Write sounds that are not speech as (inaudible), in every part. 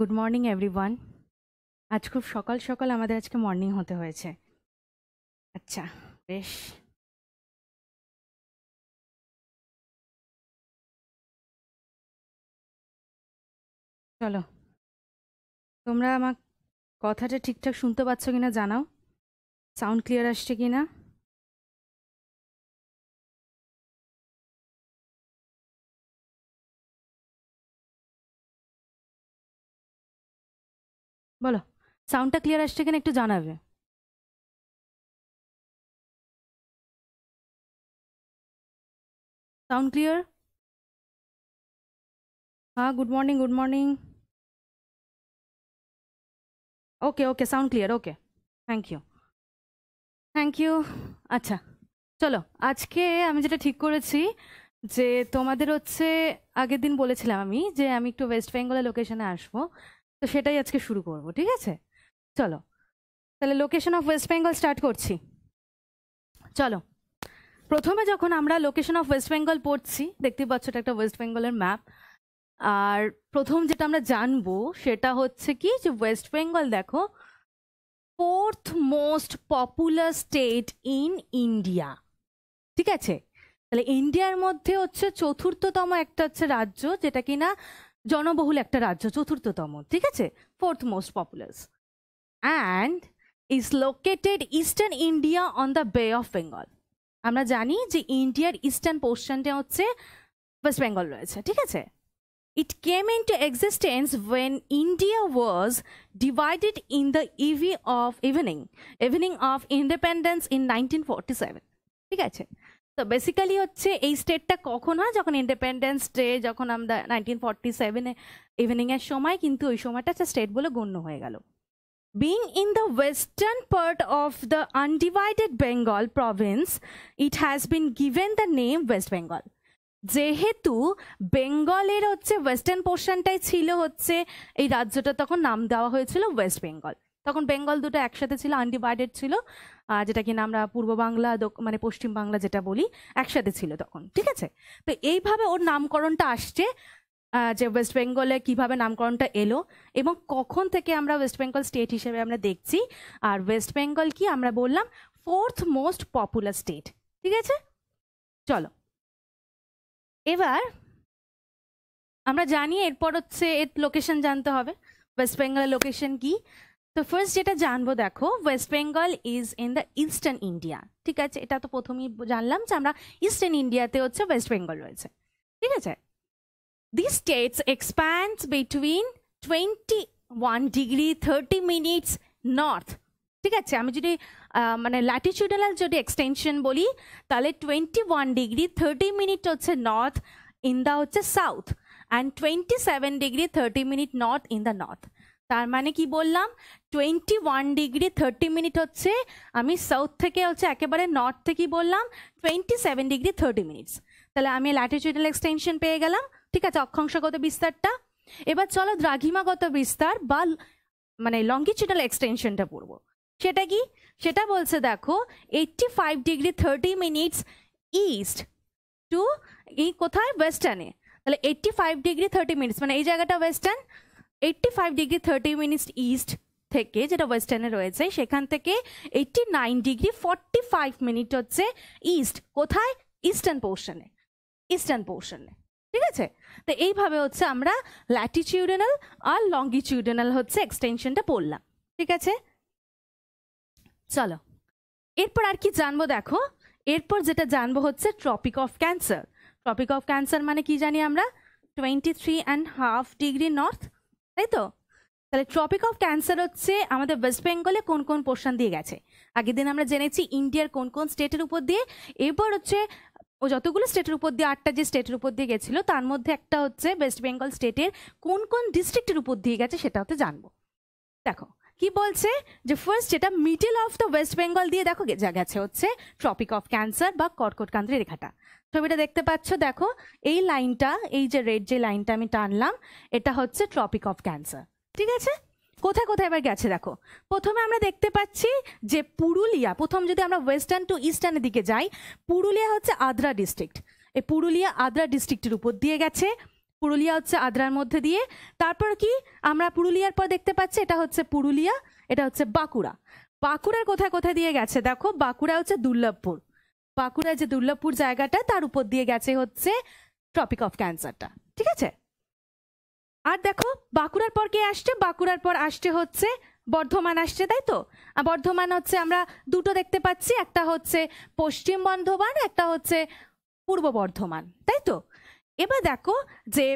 Good morning everyone আজ খুব সকাল সকাল আমাদের আজকে মর্নিং হতে হয়েছে আচ্ছা বেশ চলো তোমরা আমার কথাটা ঠিকঠাক শুনতে পাচ্ছ কিনা জানাও সাউন্ড ক্লিয়ার আসছে কিনা বলো সাউন্ডটা ক্লিয়ার আসছে কিনা একটু জানাবে সাউন্ড ক্লিয়ার হ্যাঁ good morning good morning okay okay sound clear okay thank you thank you আচ্ছা চলো আজকে আমি যেটা ঠিক করেছি যে তোমাদের হচ্ছে আগের দিন বলেছিলাম আমি যে আমি একটু ওয়েস্ট বেঙ্গলের লোকেশনে আসবো তো সেটাই আজকে শুরু করব ঠিক আছে চলো তাহলে location of West Bengal start করছি চলো প্রথমে যখন আমরা লোকেশন অফ ওয়েস্ট বেঙ্গল পড়ছি দেখতে পাচ্ছ এটা একটা ওয়েস্ট বেঙ্গলের ম্যাপ আর প্রথম যেটা আমরা জানবো সেটা হচ্ছে কি যে ওয়েস্ট বেঙ্গল দেখো fourth most popular state in India ঠিক আছে তাহলে ইন্ডিয়ার মধ্যে হচ্ছে চতুর্থতম একটা হচ্ছে রাজ্য যেটা কিনা জনবহুল একটা রাজ্য চতুর্থতম ঠিক আছে fourth most popular and is located eastern India on the Bay of Bengal আমরা জানি যে ইন্ডিয়ার ইস্টার্ন পোর্শনটা হচ্ছে ওয়েস্ট বেঙ্গল রয়েছে ঠিক আছে to existence when India was divided in the eve of evening evening of independence in nineteen in seven ঠিক আছে তো বেসিক্যালি হচ্ছে এই স্টেটটা কখন হয় যখন ইন্ডিপেন্ডেন্স ডে যখন আমরা নাইনটিন ফর্টি সেভেনে ইভিনিংয়ের সময় কিন্তু ওই সময়টা একটা স্টেট বলে গণ্য হয়ে গেল being in the western part of the undivided Bengal province it has been given the name West Bengal যেহেতু বেঙ্গলের হচ্ছে ওয়েস্টার্ন পোর্শনটাই ছিল হচ্ছে এই রাজ্যটা তখন নাম দেওয়া হয়েছিল ওয়েস্ট বেঙ্গল তখন বেঙ্গল দুটো একসাথে ছিল আনডিভাইডেড ছিল যেটা কিনা আমরা পূর্ব বাংলা মানে পশ্চিম বাংলা যেটা বলি একসাথে ছিল তখন ঠিক আছে তো এইভাবে ওর নামকরণটা আসছে যে ওয়েস্ট বেঙ্গলে কীভাবে নামকরণটা এলো এবং কখন থেকে আমরা ওয়েস্ট বেঙ্গল স্টেট হিসেবে আমরা দেখছি আর ওয়েস্ট বেঙ্গল কি আমরা বললাম ফোর্থ মোস্ট পপুলার স্টেট ঠিক আছে চলো এবার আমরা জানি এরপর হচ্ছে এর লোকেশন জানতে হবে ওয়েস্ট বেঙ্গলের লোকেশন কী তো ফার্স্ট যেটা জানবো দেখো West Bengal is in the eastern India ঠিক আছে এটা তো প্রথমেই জানলাম যে আমরা ইস্টার্ন ইন্ডিয়াতে হচ্ছে ওয়েস্ট বেঙ্গল রয়েছে ঠিক আছে the states expand between twenty one degree thirty minutes north ঠিক আছে আমি যদি মানে ল্যাটিচিউডাল যদি এক্সটেনশন বলি তাহলে twenty one degree thirty minute হচ্ছে নর্থ ইন দ্য হচ্ছে south and twenty seven degree thirty minute north in the north তার মানে কি বললাম twenty one degree thirty minute হচ্ছে আমি সাউথ থেকে হচ্ছে একেবারে নর্থ থেকে বললাম twenty seven degree thirty minutes তাহলে আমি ল্যাটিচিউডাল এক্সটেনশন পেয়ে গেলাম ঠিক আছে অক্ষাংশগত বিস্তারটা এবার চলো দ্রাঘিমাগত বিস্তার বা মানে লঙ্গিচিউডাল এক্সটেনশনটা পড়বো সেটা কি সেটা বলছে দেখো eighty five degree thirty minutes east to এই কোথায় ওয়েস্টার্নে তাহলে eighty five degree thirty minutes মানে এই জায়গাটা western eighty five degree thirty minutes east থেকে যেটা ওয়েস্টার্নে রয়েছে সেখান থেকে eighty nine degree forty five minute হচ্ছে ইস্ট কোথায় ইস্টার্ন পোর্শনে ইস্টার্ন পোর্শনে ঠিক আছে তো এইভাবে হচ্ছে আমরা ল্যাটিচিউডেনাল আর লঙ্গিচিউডেনাল হচ্ছে এক্সটেনশনটা পড়লাম ঠিক আছে চলো এরপর আর কি জানবো দেখো এরপর যেটা জানবো হচ্ছে tropic of cancer tropic of cancer মানে কি জানি আমরা twenty three and half degree north তাই তো তাহলে ট্রপিক অফ ক্যান্সার হচ্ছে আমাদের ওয়েস্ট বেঙ্গলে কোন কোন পোর্শন দিয়ে গেছে আগের দিন আমরা জেনেছি ইন্ডিয়ার কোন কোন স্টেটের উপর দিয়ে এরপর হচ্ছে ও যতগুলো স্টেটের উপর দিয়ে আটটা যে স্টেটের উপর দিয়ে গেছিল তার মধ্যে একটা হচ্ছে ওয়েস্ট বেঙ্গল স্টেটের কোন কোন ডিস্ট্রিক্টের উপর দিয়ে গেছে সেটা হচ্ছে জানবো দেখো কি বলছে যে ফার্স্ট যেটা middle of the West Bengal দিয়ে দেখো গেছে হচ্ছে ট্রপিক অফ ক্যান্সার বা কর্কটকান্ত্রী রেখাটা ছবিটা দেখতে পাচ্ছ দেখো এই লাইনটা এই যে রেড যে লাইনটা আমি টানলাম এটা হচ্ছে ট্রপিক অফ ক্যান্সার ঠিক আছে কোথায় কোথায় এবার গেছে দেখো প্রথমে আমরা দেখতে পাচ্ছি যে পুরুলিয়া প্রথম যদি আমরা ওয়েস্টার্ন টু ইস্টার্নের দিকে যাই পুরুলিয়া হচ্ছে আদ্রা ডিস্ট্রিক্ট এই পুরুলিয়া আদ্রা ডিস্ট্রিক্টের উপর দিয়ে গেছে পুরুলিয়া হচ্ছে আদ্রার মধ্যে দিয়ে তারপর কি আমরা পুরুলিয়ার পর দেখতে পাচ্ছি এটা হচ্ছে পুরুলিয়া এটা হচ্ছে বাঁকুড়া বাঁকুড়ার কোথায় কোথায় দিয়ে গেছে দেখো বাঁকুড়া হচ্ছে দুর্লভপুর বাঁকুড়ার যে দুর্লভপুর জায়গাটা তার উপর দিয়ে গেছে হচ্ছে ট্রপিক অফ ক্যান্সারটা ঠিক আছে আর দেখো বাঁকুড়ার পর কে আসছে বাঁকুড়ার পর আসছে হচ্ছে বর্ধমান আসছে তাই তো বর্ধমান হচ্ছে আমরা দুটো দেখতে পাচ্ছি একটা হচ্ছে পশ্চিম বর্ধমান একটা হচ্ছে পূর্ব বর্ধমান তাই তো এবার দেখো যে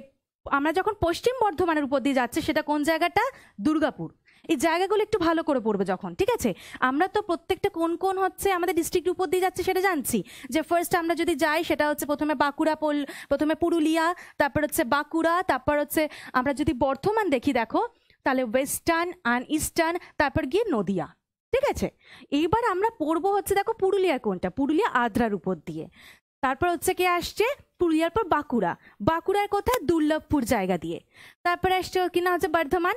আমরা যখন পশ্চিম বর্ধমানের উপর দিয়ে যাচ্ছি সেটা কোন জায়গাটা দুর্গাপুর এই জায়গাগুলো একটু ভালো করে পড়বে যখন ঠিক আছে আমরা তো প্রত্যেকটা কোন কোন হচ্ছে আমাদের ডিস্ট্রিক্ট উপর দিয়ে যাচ্ছে সেটা জানছি যে ফার্স্ট আমরা যদি যাই সেটা হচ্ছে প্রথমে বাঁকুড়া পল প্রথমে পুরুলিয়া তারপর হচ্ছে বাঁকুড়া তারপর হচ্ছে আমরা যদি বর্ধমান দেখি দেখো তাহলে ওয়েস্টার্ন অ্যান্ড ইস্টার্ন তারপর গিয়ে নদিয়া ঠিক আছে এইবার আমরা পড়বো হচ্ছে দেখো পুরুলিয়া কোনটা পুরুলিয়া আদ্রার উপর দিয়ে তারপর হচ্ছে কে আসছে পুরুলিয়ার পর বাঁকুড়া বাঁকুড়ার কোথায় দুর্লভপুর জায়গা দিয়ে তারপর আসছে কিনা হচ্ছে বর্ধমান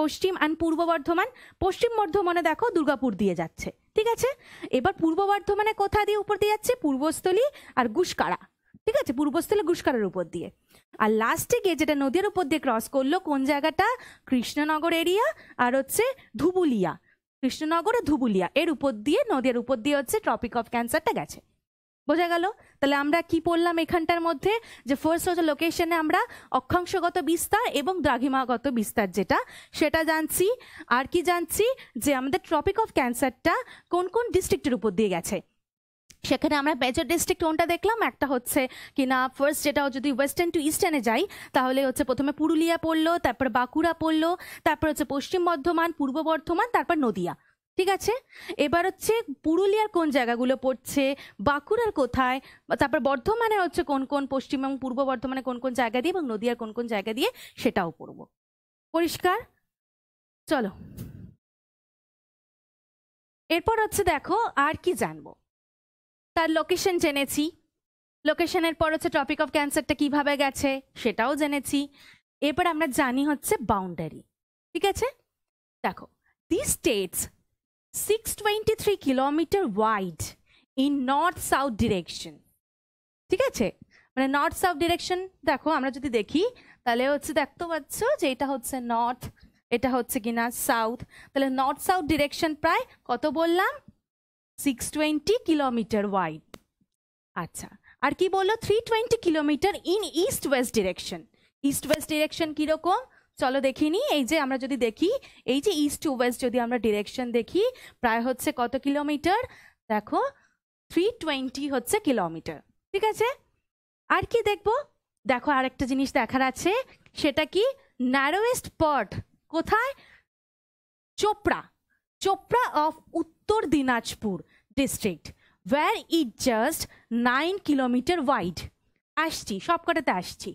পশ্চিম অ্যান্ড পূর্ব বর্ধমান পশ্চিম বর্ধমানে দেখো দুর্গাপুর দিয়ে যাচ্ছে ঠিক আছে এবার পূর্ব বর্ধমানে কোথা দিয়ে উপর দিয়ে যাচ্ছে পূর্বস্থলী আর গুসকাড়া ঠিক আছে পূর্বস্থলী গুসকাড়ার উপর দিয়ে আর লাস্টে গিয়ে যেটা নদীর উপর দিয়ে ক্রস করলো কোন জায়গাটা কৃষ্ণনগর এরিয়া আর হচ্ছে ধুবুলিয়া কৃষ্ণনগর ও ধুবুলিয়া এর উপর দিয়ে নদীর উপর দিয়ে হচ্ছে ট্রপিক অফ ক্যান্সারটা গেছে বোঝা গেল তাহলে আমরা কি পড়লাম এখানটার মধ্যে যে ফার্স্ট হচ্ছে লোকেশনে আমরা অক্ষাংশগত বিস্তার এবং দ্রাঘিমাগত বিস্তার যেটা সেটা জানছি আর কি জানছি যে আমাদের ট্রপিক অফ ক্যান্সারটা কোন কোন ডিস্ট্রিক্টের উপর দিয়ে গেছে সেখানে আমরা মেজর ডিস্ট্রিক্ট কোনটা দেখলাম একটা হচ্ছে কিনা ফার্স্ট যেটা যদি ওয়েস্টার্ন টু ইস্টার্নে যাই তাহলে হচ্ছে প্রথমে পুরুলিয়া পড়লো তারপর বাঁকুড়া পড়লো তারপর হচ্ছে পশ্চিম বর্ধমান পূর্ব বর্ধমান তারপর নদিয়া ঠিক আছে এবার হচ্ছে পুরুলিয়ার কোন জায়গাগুলো পড়ছে বাঁকুড়ার কোথায় তারপর বর্ধমানে হচ্ছে কোন কোন পশ্চিম এবং পূর্ব বর্ধমানে কোন কোন জায়গা দিয়ে এবং নদীয়ার কোন কোন জায়গা দিয়ে সেটাও পড়ব পরিষ্কার চলো এরপর হচ্ছে দেখো আর কি জানবো তার লোকেশন জেনেছি লোকেশনের পর হচ্ছে টপিক অফ ক্যান্সারটা কিভাবে গেছে সেটাও জেনেছি এরপর আমরা জানি হচ্ছে বাউন্ডারি ঠিক আছে দেখো the states 623 kilometre wide in north south direction ঠিক আছে মানে নর্থ সাউথ ডিরেকশন দেখো আমরা যদি দেখি তাহলে হচ্ছে দেখতে পাচ্ছ যে এটা হচ্ছে নর্থ এটা হচ্ছে কিনা সাউথ তাহলে নর্থ সাউথ ডিরেকশন প্রায় কত বললাম সিক্স টোয়েন্টি কিলোমিটার ওয়াইড আচ্ছা আর কি বললো three twenty kilometre in east west direction east west direction কীরকম চলো দেখিনি এই যে আমরা যদি দেখি এই যে ইস্ট টু ওয়েস্ট যদি আমরা ডিরেকশন দেখি প্রায় হচ্ছে কত কিলোমিটার দেখো থ্রি টোয়েন্টি হচ্ছে কিলোমিটার ঠিক আছে আর কি দেখব দেখো আর একটা জিনিস দেখার আছে সেটা কি ন্যারোয়েস্ট পট কোথায় Chopra Chopra of Uttar Dinajpur district where it just nine kilometre wide আসছি সবকটাতে আসছি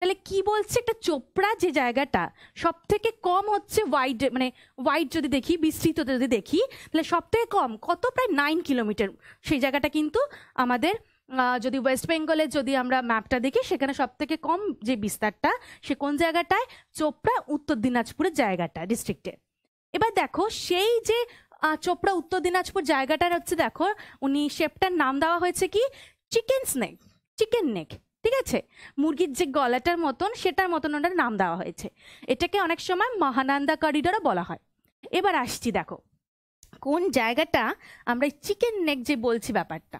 তাহলে কি বলছে একটা চোপড়া যে জায়গাটা সব থেকে কম হচ্ছে ওয়াইড মানে ওয়াইড যদি দেখি বিস্তৃত যদি দেখি তাহলে সব থেকে কম কত প্রায় নাইন কিলোমিটার সেই জায়গাটা কিন্তু আমাদের যদি ওয়েস্ট বেঙ্গলের যদি আমরা ম্যাপটা দেখি সেখানে সব থেকে কম যে বিস্তারটা সে কোন জায়গাটায় চোপড়া উত্তর দিনাজপুরের জায়গাটা ডিস্ট্রিক্টে এবার দেখো সেই যে চোপড়া উত্তর দিনাজপুর জায়গাটার হচ্ছে দেখো উনি শেপটার নাম দেওয়া হয়েছে কি চিকেন স্নেক চিকেন নেক ঠিক আছে মুরগির যে গলাটার মতন সেটার মতন ওটার নাম দেওয়া হয়েছে এটাকে অনেক সময় মহানন্দা করিডোরও বলা হয় এবার আসছি দেখো কোন জায়গাটা আমরা চিকেন নেক যে বলছি ব্যাপারটা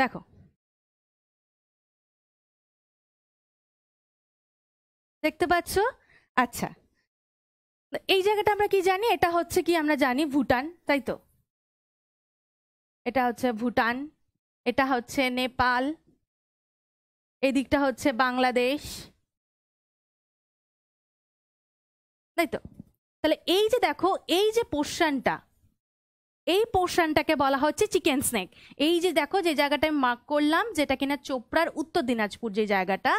দেখো দেখতে পাচ্ছ আচ্ছা এই জায়গাটা আমরা কি জানি এটা হচ্ছে কি আমরা জানি ভুটান তাই তো এটা হচ্ছে ভুটান এটা হচ্ছে নেপাল এদিকটা হচ্ছে বাংলাদেশ তাই তো তাহলে এই যে দেখো এই যে পোর্শনটা এই পোর্শনটাকে বলা হচ্ছে চিকেন স্নেক এই যে দেখো যে জায়গাটায় মার্ক করলাম যেটা কিনা চোপড়ার উত্তর দিনাজপুর যে জায়গাটা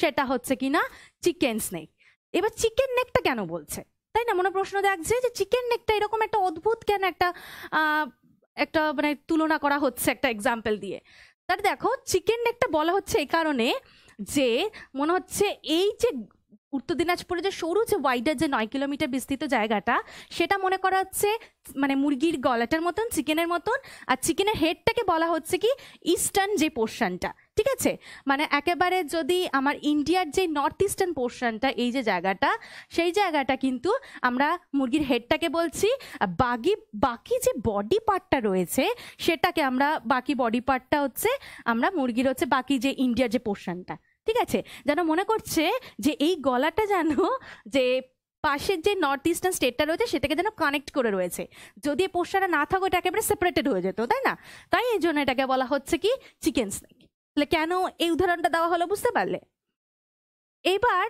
সেটা হচ্ছে কিনা চিকেন স্নেক এবার চিকেন নেকটা কেন বলছে তাই না মনে প্রশ্ন দেখছে যে চিকেন নেকটা এরকম একটা অদ্ভুত কেন একটা একটা মানে তুলনা করা হচ্ছে একটা এক্সাম্পল দিয়ে তাহলে দেখো চিকেন নেকটা বলা হচ্ছে এই কারণে যে মনে হচ্ছে এই যে উত্তর দিনাজপুরে যে সরু যে ওয়াইডার যে নয় কিলোমিটার বিস্তৃত জায়গাটা সেটা মনে করা হচ্ছে মানে মুরগির গলাটার মতন চিকেনের মতন আর চিকেনের হেডটাকে বলা হচ্ছে কি ইস্টার্ন যে পোর্শনটা ঠিক আছে মানে একেবারে যদি আমার ইন্ডিয়ার যে নর্থ ইস্টার্ন পোর্শনটা এই যে জায়গাটা সেই জায়গাটা কিন্তু আমরা মুরগির হেডটাকে বলছি বাকি বাকি যে বডি পার্টটা রয়েছে সেটাকে আমরা বাকি বডি পার্টটা হচ্ছে আমরা মুরগির হচ্ছে বাকি যে ইন্ডিয়ার যে পোর্শনটা ঠিক আছে যেন মনে করছে যে এই গলাটা যেন যে পাশের যে নর্থ ইস্টার্ন স্টেটটা রয়েছে সেটাকে যেন কানেক্ট করে রয়েছে যদি পোষাটা না থাকো এটা একেবারে সেপারেটেড হয়ে যেত তাই না তাই এই জন্য এটাকে বলা হচ্ছে কি চিকেন স্নেক তাহলে কেন এই উদাহরণটা দেওয়া হলো বুঝতে পারলে এবার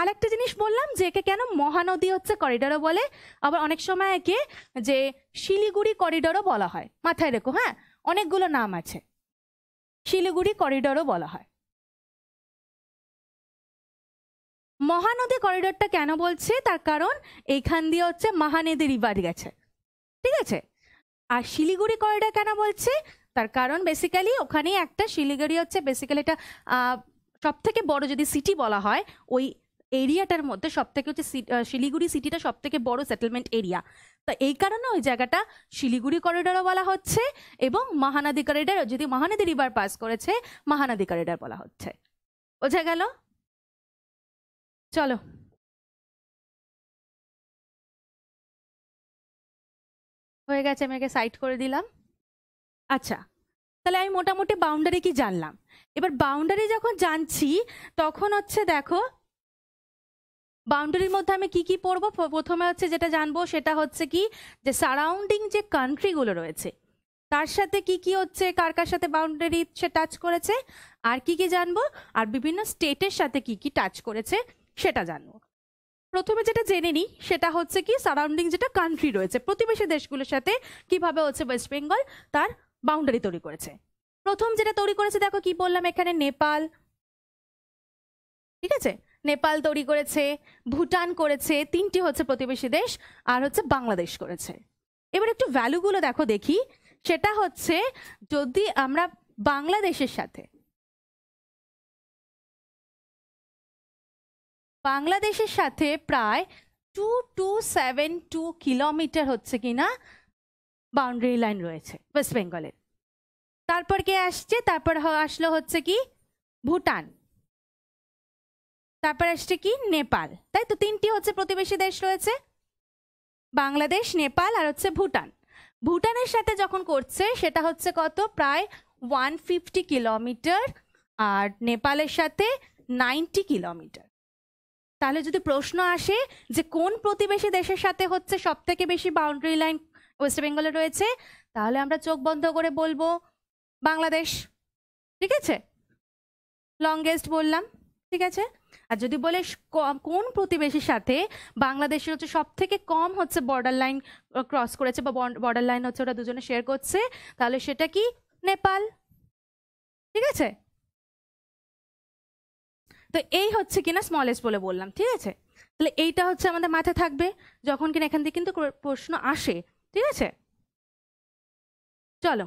আর একটা জিনিস বললাম যে একে কেন মহানদী হচ্ছে করিডোরও বলে আবার অনেক সময় একে যে শিলিগুড়ি করিডোরও বলা হয় মাথায় রেখো হ্যাঁ অনেকগুলো নাম আছে শিলিগুড়ি করিডোরও বলা হয় মহানদী করিডোরটা কেন বলছে তার কারণ এইখান দিয়ে হচ্ছে মহানদী রিভার গেছে ঠিক আছে আর শিলিগুড়ি করিডোর কেন বলছে তার কারণ বেসিক্যালি ওখানেই একটা শিলিগুড়ি হচ্ছে বেসিক্যালি এটা সব থেকে বড় যদি সিটি বলা হয় ওই এরিয়াটার মধ্যে সব থেকে হচ্ছে শিলিগুড়ি সিটিটা সব থেকে বড় সেটেলমেন্ট এরিয়া তা এই কারণে ওই জায়গাটা শিলিগুড়ি করিডোরও বলা হচ্ছে এবং মহানদী করিডোর যদি মহানদী রিভার পাস করেছে মহানদী করিডোর বলা হচ্ছে বোঝা গেল চলো হয়ে গেছে আমি একে সাইড করে দিলাম আচ্ছা তাহলে আমি মোটামুটি বাউন্ডারি কি জানলাম এবার বাউন্ডারি যখন জানছি তখন হচ্ছে দেখো বাউন্ডারির মধ্যে আমি কি কি পড়বো প্রথমে হচ্ছে যেটা জানবো সেটা হচ্ছে কি যে সারাউন্ডিং যে কান্ট্রিগুলো রয়েছে তার সাথে কি কি হচ্ছে কার কার সাথে বাউন্ডারি সে টাচ করেছে আর কি কি জানবো আর বিভিন্ন স্টেটের সাথে কি কি টাচ করেছে সেটা জানবো প্রথমে যেটা জেনে নিই সেটা হচ্ছে কি সারাউন্ডিং যেটা কান্ট্রি রয়েছে প্রতিবেশী দেশগুলোর সাথে কিভাবে হচ্ছে ওয়েস্ট বেঙ্গল তার বাউন্ডারি তৈরি করেছে প্রথম যেটা তৈরি করেছে দেখো কি বললাম এখানে নেপাল ঠিক আছে নেপাল তৈরি করেছে ভুটান করেছে তিনটি হচ্ছে প্রতিবেশী দেশ আর হচ্ছে বাংলাদেশ করেছে এবার একটু ভ্যালুগুলো দেখো দেখি সেটা হচ্ছে যদি আমরা বাংলাদেশের সাথে বাংলাদেশের সাথে প্রায় two two seven two kilometre হচ্ছে কিনা বাউন্ডারি লাইন রয়েছে ওয়েস্ট বেঙ্গলের তারপর কে আসছে তারপর আসলো হচ্ছে কি ভুটান তারপর আসছে কি নেপাল তাই তো তিনটি হচ্ছে প্রতিবেশী দেশ রয়েছে বাংলাদেশ নেপাল আর হচ্ছে ভুটান ভুটানের সাথে যখন করছে সেটা হচ্ছে কত প্রায় ওয়ান ফিফটি কিলোমিটার আর নেপালের সাথে নাইনটি কিলোমিটার তাহলে যদি প্রশ্ন আসে যে কোন প্রতিবেশী দেশের সাথে হচ্ছে সব থেকে বেশি বাউন্ডারি লাইন ওয়েস্ট বেঙ্গলে রয়েছে তাহলে আমরা চোখ বন্ধ করে বলবো বাংলাদেশ ঠিক আছে লংগেস্ট বললাম ঠিক আছে আর যদি বলে কোন প্রতিবেশীর সাথে বাংলাদেশের হচ্ছে সব থেকে কম হচ্ছে বর্ডার লাইন ক্রস করেছে বা বর্ডার লাইন হচ্ছে ওরা দুজনে শেয়ার করছে তাহলে সেটা কি নেপাল ঠিক আছে তো এই হচ্ছে কিনা স্মলেস্ট বলে বললাম ঠিক আছে তাহলে এইটা হচ্ছে আমাদের মাথায় থাকবে যখন কিনা এখান থেকে কিন্তু প্রশ্ন আসে ঠিক আছে চলো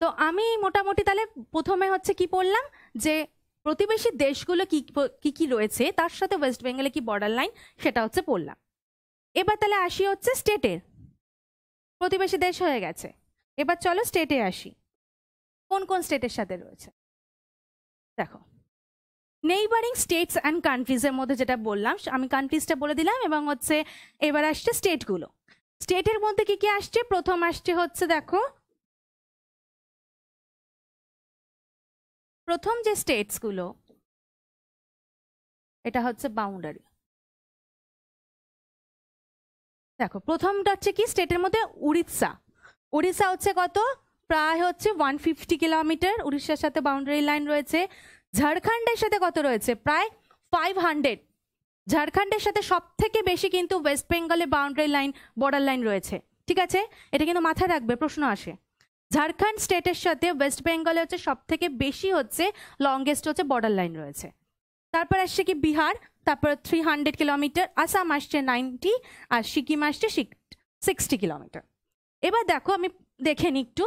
তো আমি মোটামুটি তাহলে প্রথমে হচ্ছে কি পড়লাম যে প্রতিবেশী দেশগুলো কি কি কি রয়েছে তার সাথে ওয়েস্ট বেঙ্গলে কি বর্ডার লাইন সেটা হচ্ছে পড়লাম এবার তাহলে আসি হচ্ছে স্টেটের প্রতিবেশী দেশ হয়ে গেছে এবার চলো স্টেটে আসি কোন কোন স্টেটের সাথে রয়েছে দেখো নেইবারিং স্টেটস অ্যান্ড কান্ট্রিজের মধ্যে যেটা বললাম আমি কান্ট্রিজটা বলে দিলাম এবং হচ্ছে এবার আসছে স্টেটগুলো স্টেটের মধ্যে কি কি আসছে প্রথম আসছে হচ্ছে দেখো প্রথম যে স্টেটসগুলো এটা হচ্ছে বাউন্ডারি দেখো প্রথমটা হচ্ছে কি স্টেটের মধ্যে উড়িষ্যা উড়িষ্যা হচ্ছে কত প্রায় হচ্ছে ওয়ান ফিফটি কিলোমিটার উড়িষ্যার সাথে বাউন্ডারি লাইন রয়েছে ঝাড়খণ্ডের সাথে কত রয়েছে প্রায় ফাইভ হান্ড্রেড ঝাড়খণ্ডের সাথে সব থেকে বেশি কিন্তু ওয়েস্ট বেঙ্গলে বাউন্ডারি লাইন বর্ডার লাইন রয়েছে ঠিক আছে এটা কিন্তু মাথায় রাখবে প্রশ্ন আসে ঝাড়খণ্ড স্টেটের সাথে ওয়েস্ট বেঙ্গলে হচ্ছে সব থেকে বেশি হচ্ছে লংগেস্ট হচ্ছে বর্ডার লাইন রয়েছে তারপর আসছে কি বিহার তারপর থ্রি হান্ড্রেড কিলোমিটার আসাম আসছে নাইনটি আর সিকিম আসছে সিক্সটি কিলোমিটার এবার দেখো আমি দেখে নিই একটু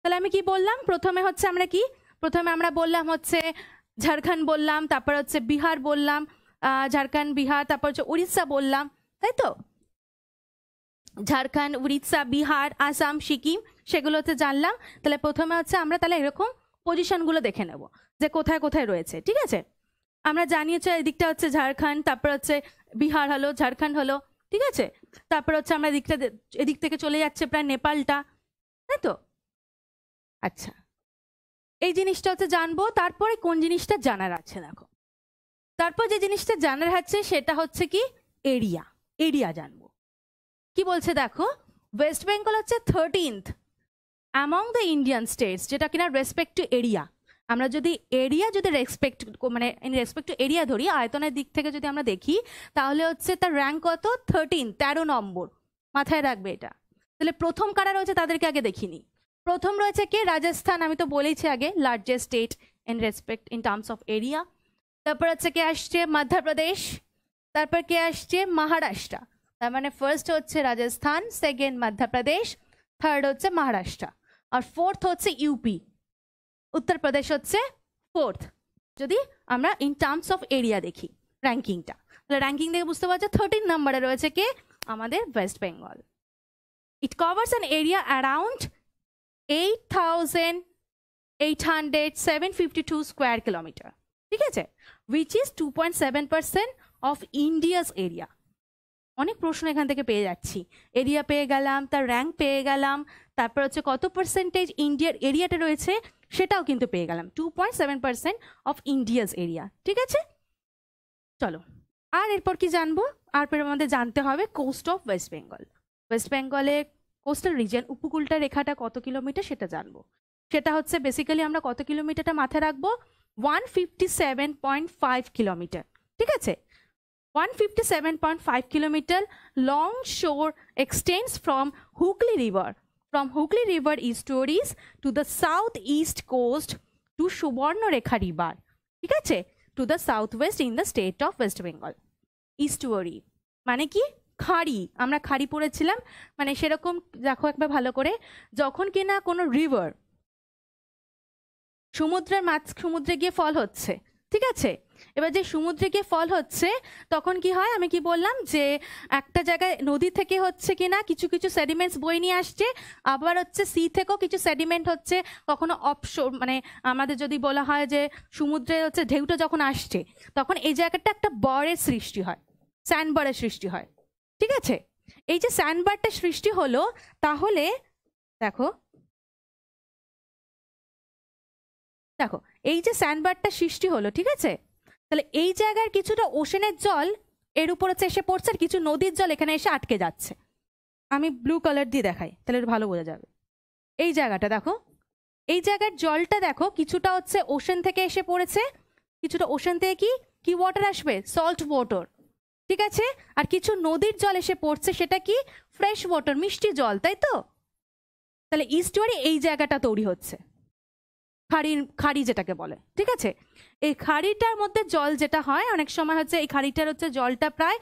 তাহলে আমি কি বললাম প্রথমে হচ্ছে আমরা কি প্রথমে আমরা বললাম হচ্ছে ঝাড়খণ্ড বললাম তারপর হচ্ছে বিহার বললাম ঝাড়খণ্ড বিহার তারপর হচ্ছে উড়িষ্যা বললাম তাই তো ঝাড়খণ্ড উড়িষ্যা বিহার আসাম সিকিম সেগুলোতে জানলাম তাহলে প্রথমে হচ্ছে আমরা তাহলে এরকম পজিশনগুলো দেখে নেব যে কোথায় কোথায় রয়েছে ঠিক আছে আমরা জানি হচ্ছে এদিকটা হচ্ছে ঝাড়খণ্ড তারপর হচ্ছে বিহার হলো ঝাড়খণ্ড হলো ঠিক আছে তারপর হচ্ছে আমরা এদিকটা এদিক থেকে চলে যাচ্ছে প্রায় নেপালটা তাই তো আচ্ছা এই জিনিসটা হচ্ছে জানবো তারপরে কোন জিনিসটা জানার আছে দেখো তারপর যে জিনিসটা জানার হচ্ছে সেটা হচ্ছে কি এরিয়া এরিয়া জানবো কি বলছে দেখো ওয়েস্ট বেঙ্গল হচ্ছে thirteenth among the Indian states যেটা কিনা রেসপেক্ট টু এরিয়া আমরা যদি এরিয়া যদি রেসপেক্ট মানে রেসপেক্ট টু এরিয়া ধরি আয়তনের দিক থেকে যদি আমরা দেখি তাহলে হচ্ছে তার র্যাঙ্ক কত থার্টিন তেরো নম্বর মাথায় রাখবে এটা তাহলে প্রথম কারা রয়েছে তাদেরকে আগে দেখিনি প্রথম রয়েছে কে রাজস্থান আমি তো বলেইছি আগে largest state in respect in terms of area তারপর হচ্ছে কে আসছে মধ্যপ্রদেশ তারপর কে আসছে মহারাষ্ট্র তার মানে ফার্স্ট হচ্ছে রাজস্থান সেকেন্ড মধ্যপ্রদেশ থার্ড হচ্ছে মহারাষ্ট্র আর ফোর্থ হচ্ছে ইউপি উত্তরপ্রদেশ হচ্ছে ফোর্থ যদি আমরা ইন টার্মস অফ এরিয়া দেখি র্যাঙ্কিংটা তাহলে র্যাঙ্কিং দেখে বুঝতে পারছো থার্টিন নাম্বারে রয়েছে কে আমাদের West Bengal it covers an area around eight thousand eight hundred seven fifty two square kilometre ঠিক আছে which is 2.7% of India's area. অনেক প্রশ্ন এখান থেকে পেয়ে যাচ্ছি এরিয়া পেয়ে গেলাম তার র্যাঙ্ক পেয়ে গেলাম তারপর হচ্ছে কত পার্সেন্টেজ ইন্ডিয়ার এরিয়াটা রয়েছে সেটাও কিন্তু পেয়ে গেলাম two point seven percent of India's area ঠিক আছে চলো আর এরপর কি জানবো আর পরে আমাদের জানতে হবে coast of West Bengal West বেঙ্গলের কোস্টাল রিজিয়ন উপকূলটা রেখাটা কত কিলোমিটার সেটা জানবো সেটা হচ্ছে বেসিক্যালি আমরা কত কিলোমিটারটা মাথায় রাখবো one fifty seven point five kilometre ঠিক আছে one fifty seven point five kilometre long shore extends from Hooghly river from Hooghly river estuaries to the south east coast to Subarnarekha river ঠিক আছে to the south west in the state of West Bengal estuary মানে কি খাড়ি আমরা খাড়ি পড়েছিলাম মানে সেরকম দেখো একবার ভালো করে যখন কিনা কোনো রিভার সমুদ্রের মাছ সমুদ্রে গিয়ে ফল হচ্ছে ঠিক আছে এবার যে সমুদ্রে গিয়ে ফল হচ্ছে তখন কি হয় আমি কি বললাম যে একটা জায়গায় নদী থেকে হচ্ছে কি না কিছু কিছু সেডিমেন্টস বই নিয়ে আসছে আবার হচ্ছে সি থেকেও কিছু সেডিমেন্ট হচ্ছে কখনো অপশ মানে আমাদের যদি বলা হয় যে সমুদ্রে হচ্ছে ঢেউটা যখন আসছে তখন এই জায়গাটা একটা বরের সৃষ্টি হয় স্যান্ডবারের সৃষ্টি হয় ঠিক আছে এই যে স্যান্ডবারটা সৃষ্টি হলো তাহলে দেখো দেখো এই যে স্যান্ডবারটা সৃষ্টি হলো ঠিক আছে তাহলে এই জায়গার কিছুটা ওশেনের জল এর উপর হচ্ছে এসে পড়ছে আর কিছু নদীর জল এখানে এসে আটকে যাচ্ছে আমি ব্লু কালার দিয়ে দেখাই তাহলে ভালো বোঝা যাবে এই জায়গাটা দেখো এই জায়গার জলটা দেখো কিছুটা হচ্ছে ওশেন থেকে এসে পড়েছে কিছুটা ওশেন থেকে কি কি ওয়াটার আসবে সল্ট ওয়াটার ঠিক আছে আর কিছু নদীর জল এসে পড়ছে সেটা কি ফ্রেশ ওয়াটার মিষ্টি জল তাই তো তাহলে ইস্টওয়ারি এই জায়গাটা তৈরি হচ্ছে খাড়ির খাড়ি যেটাকে বলে ঠিক আছে এই খাড়িটার মধ্যে জল যেটা হয় অনেক সময় হচ্ছে এই খাড়িটার হচ্ছে জলটা প্রায়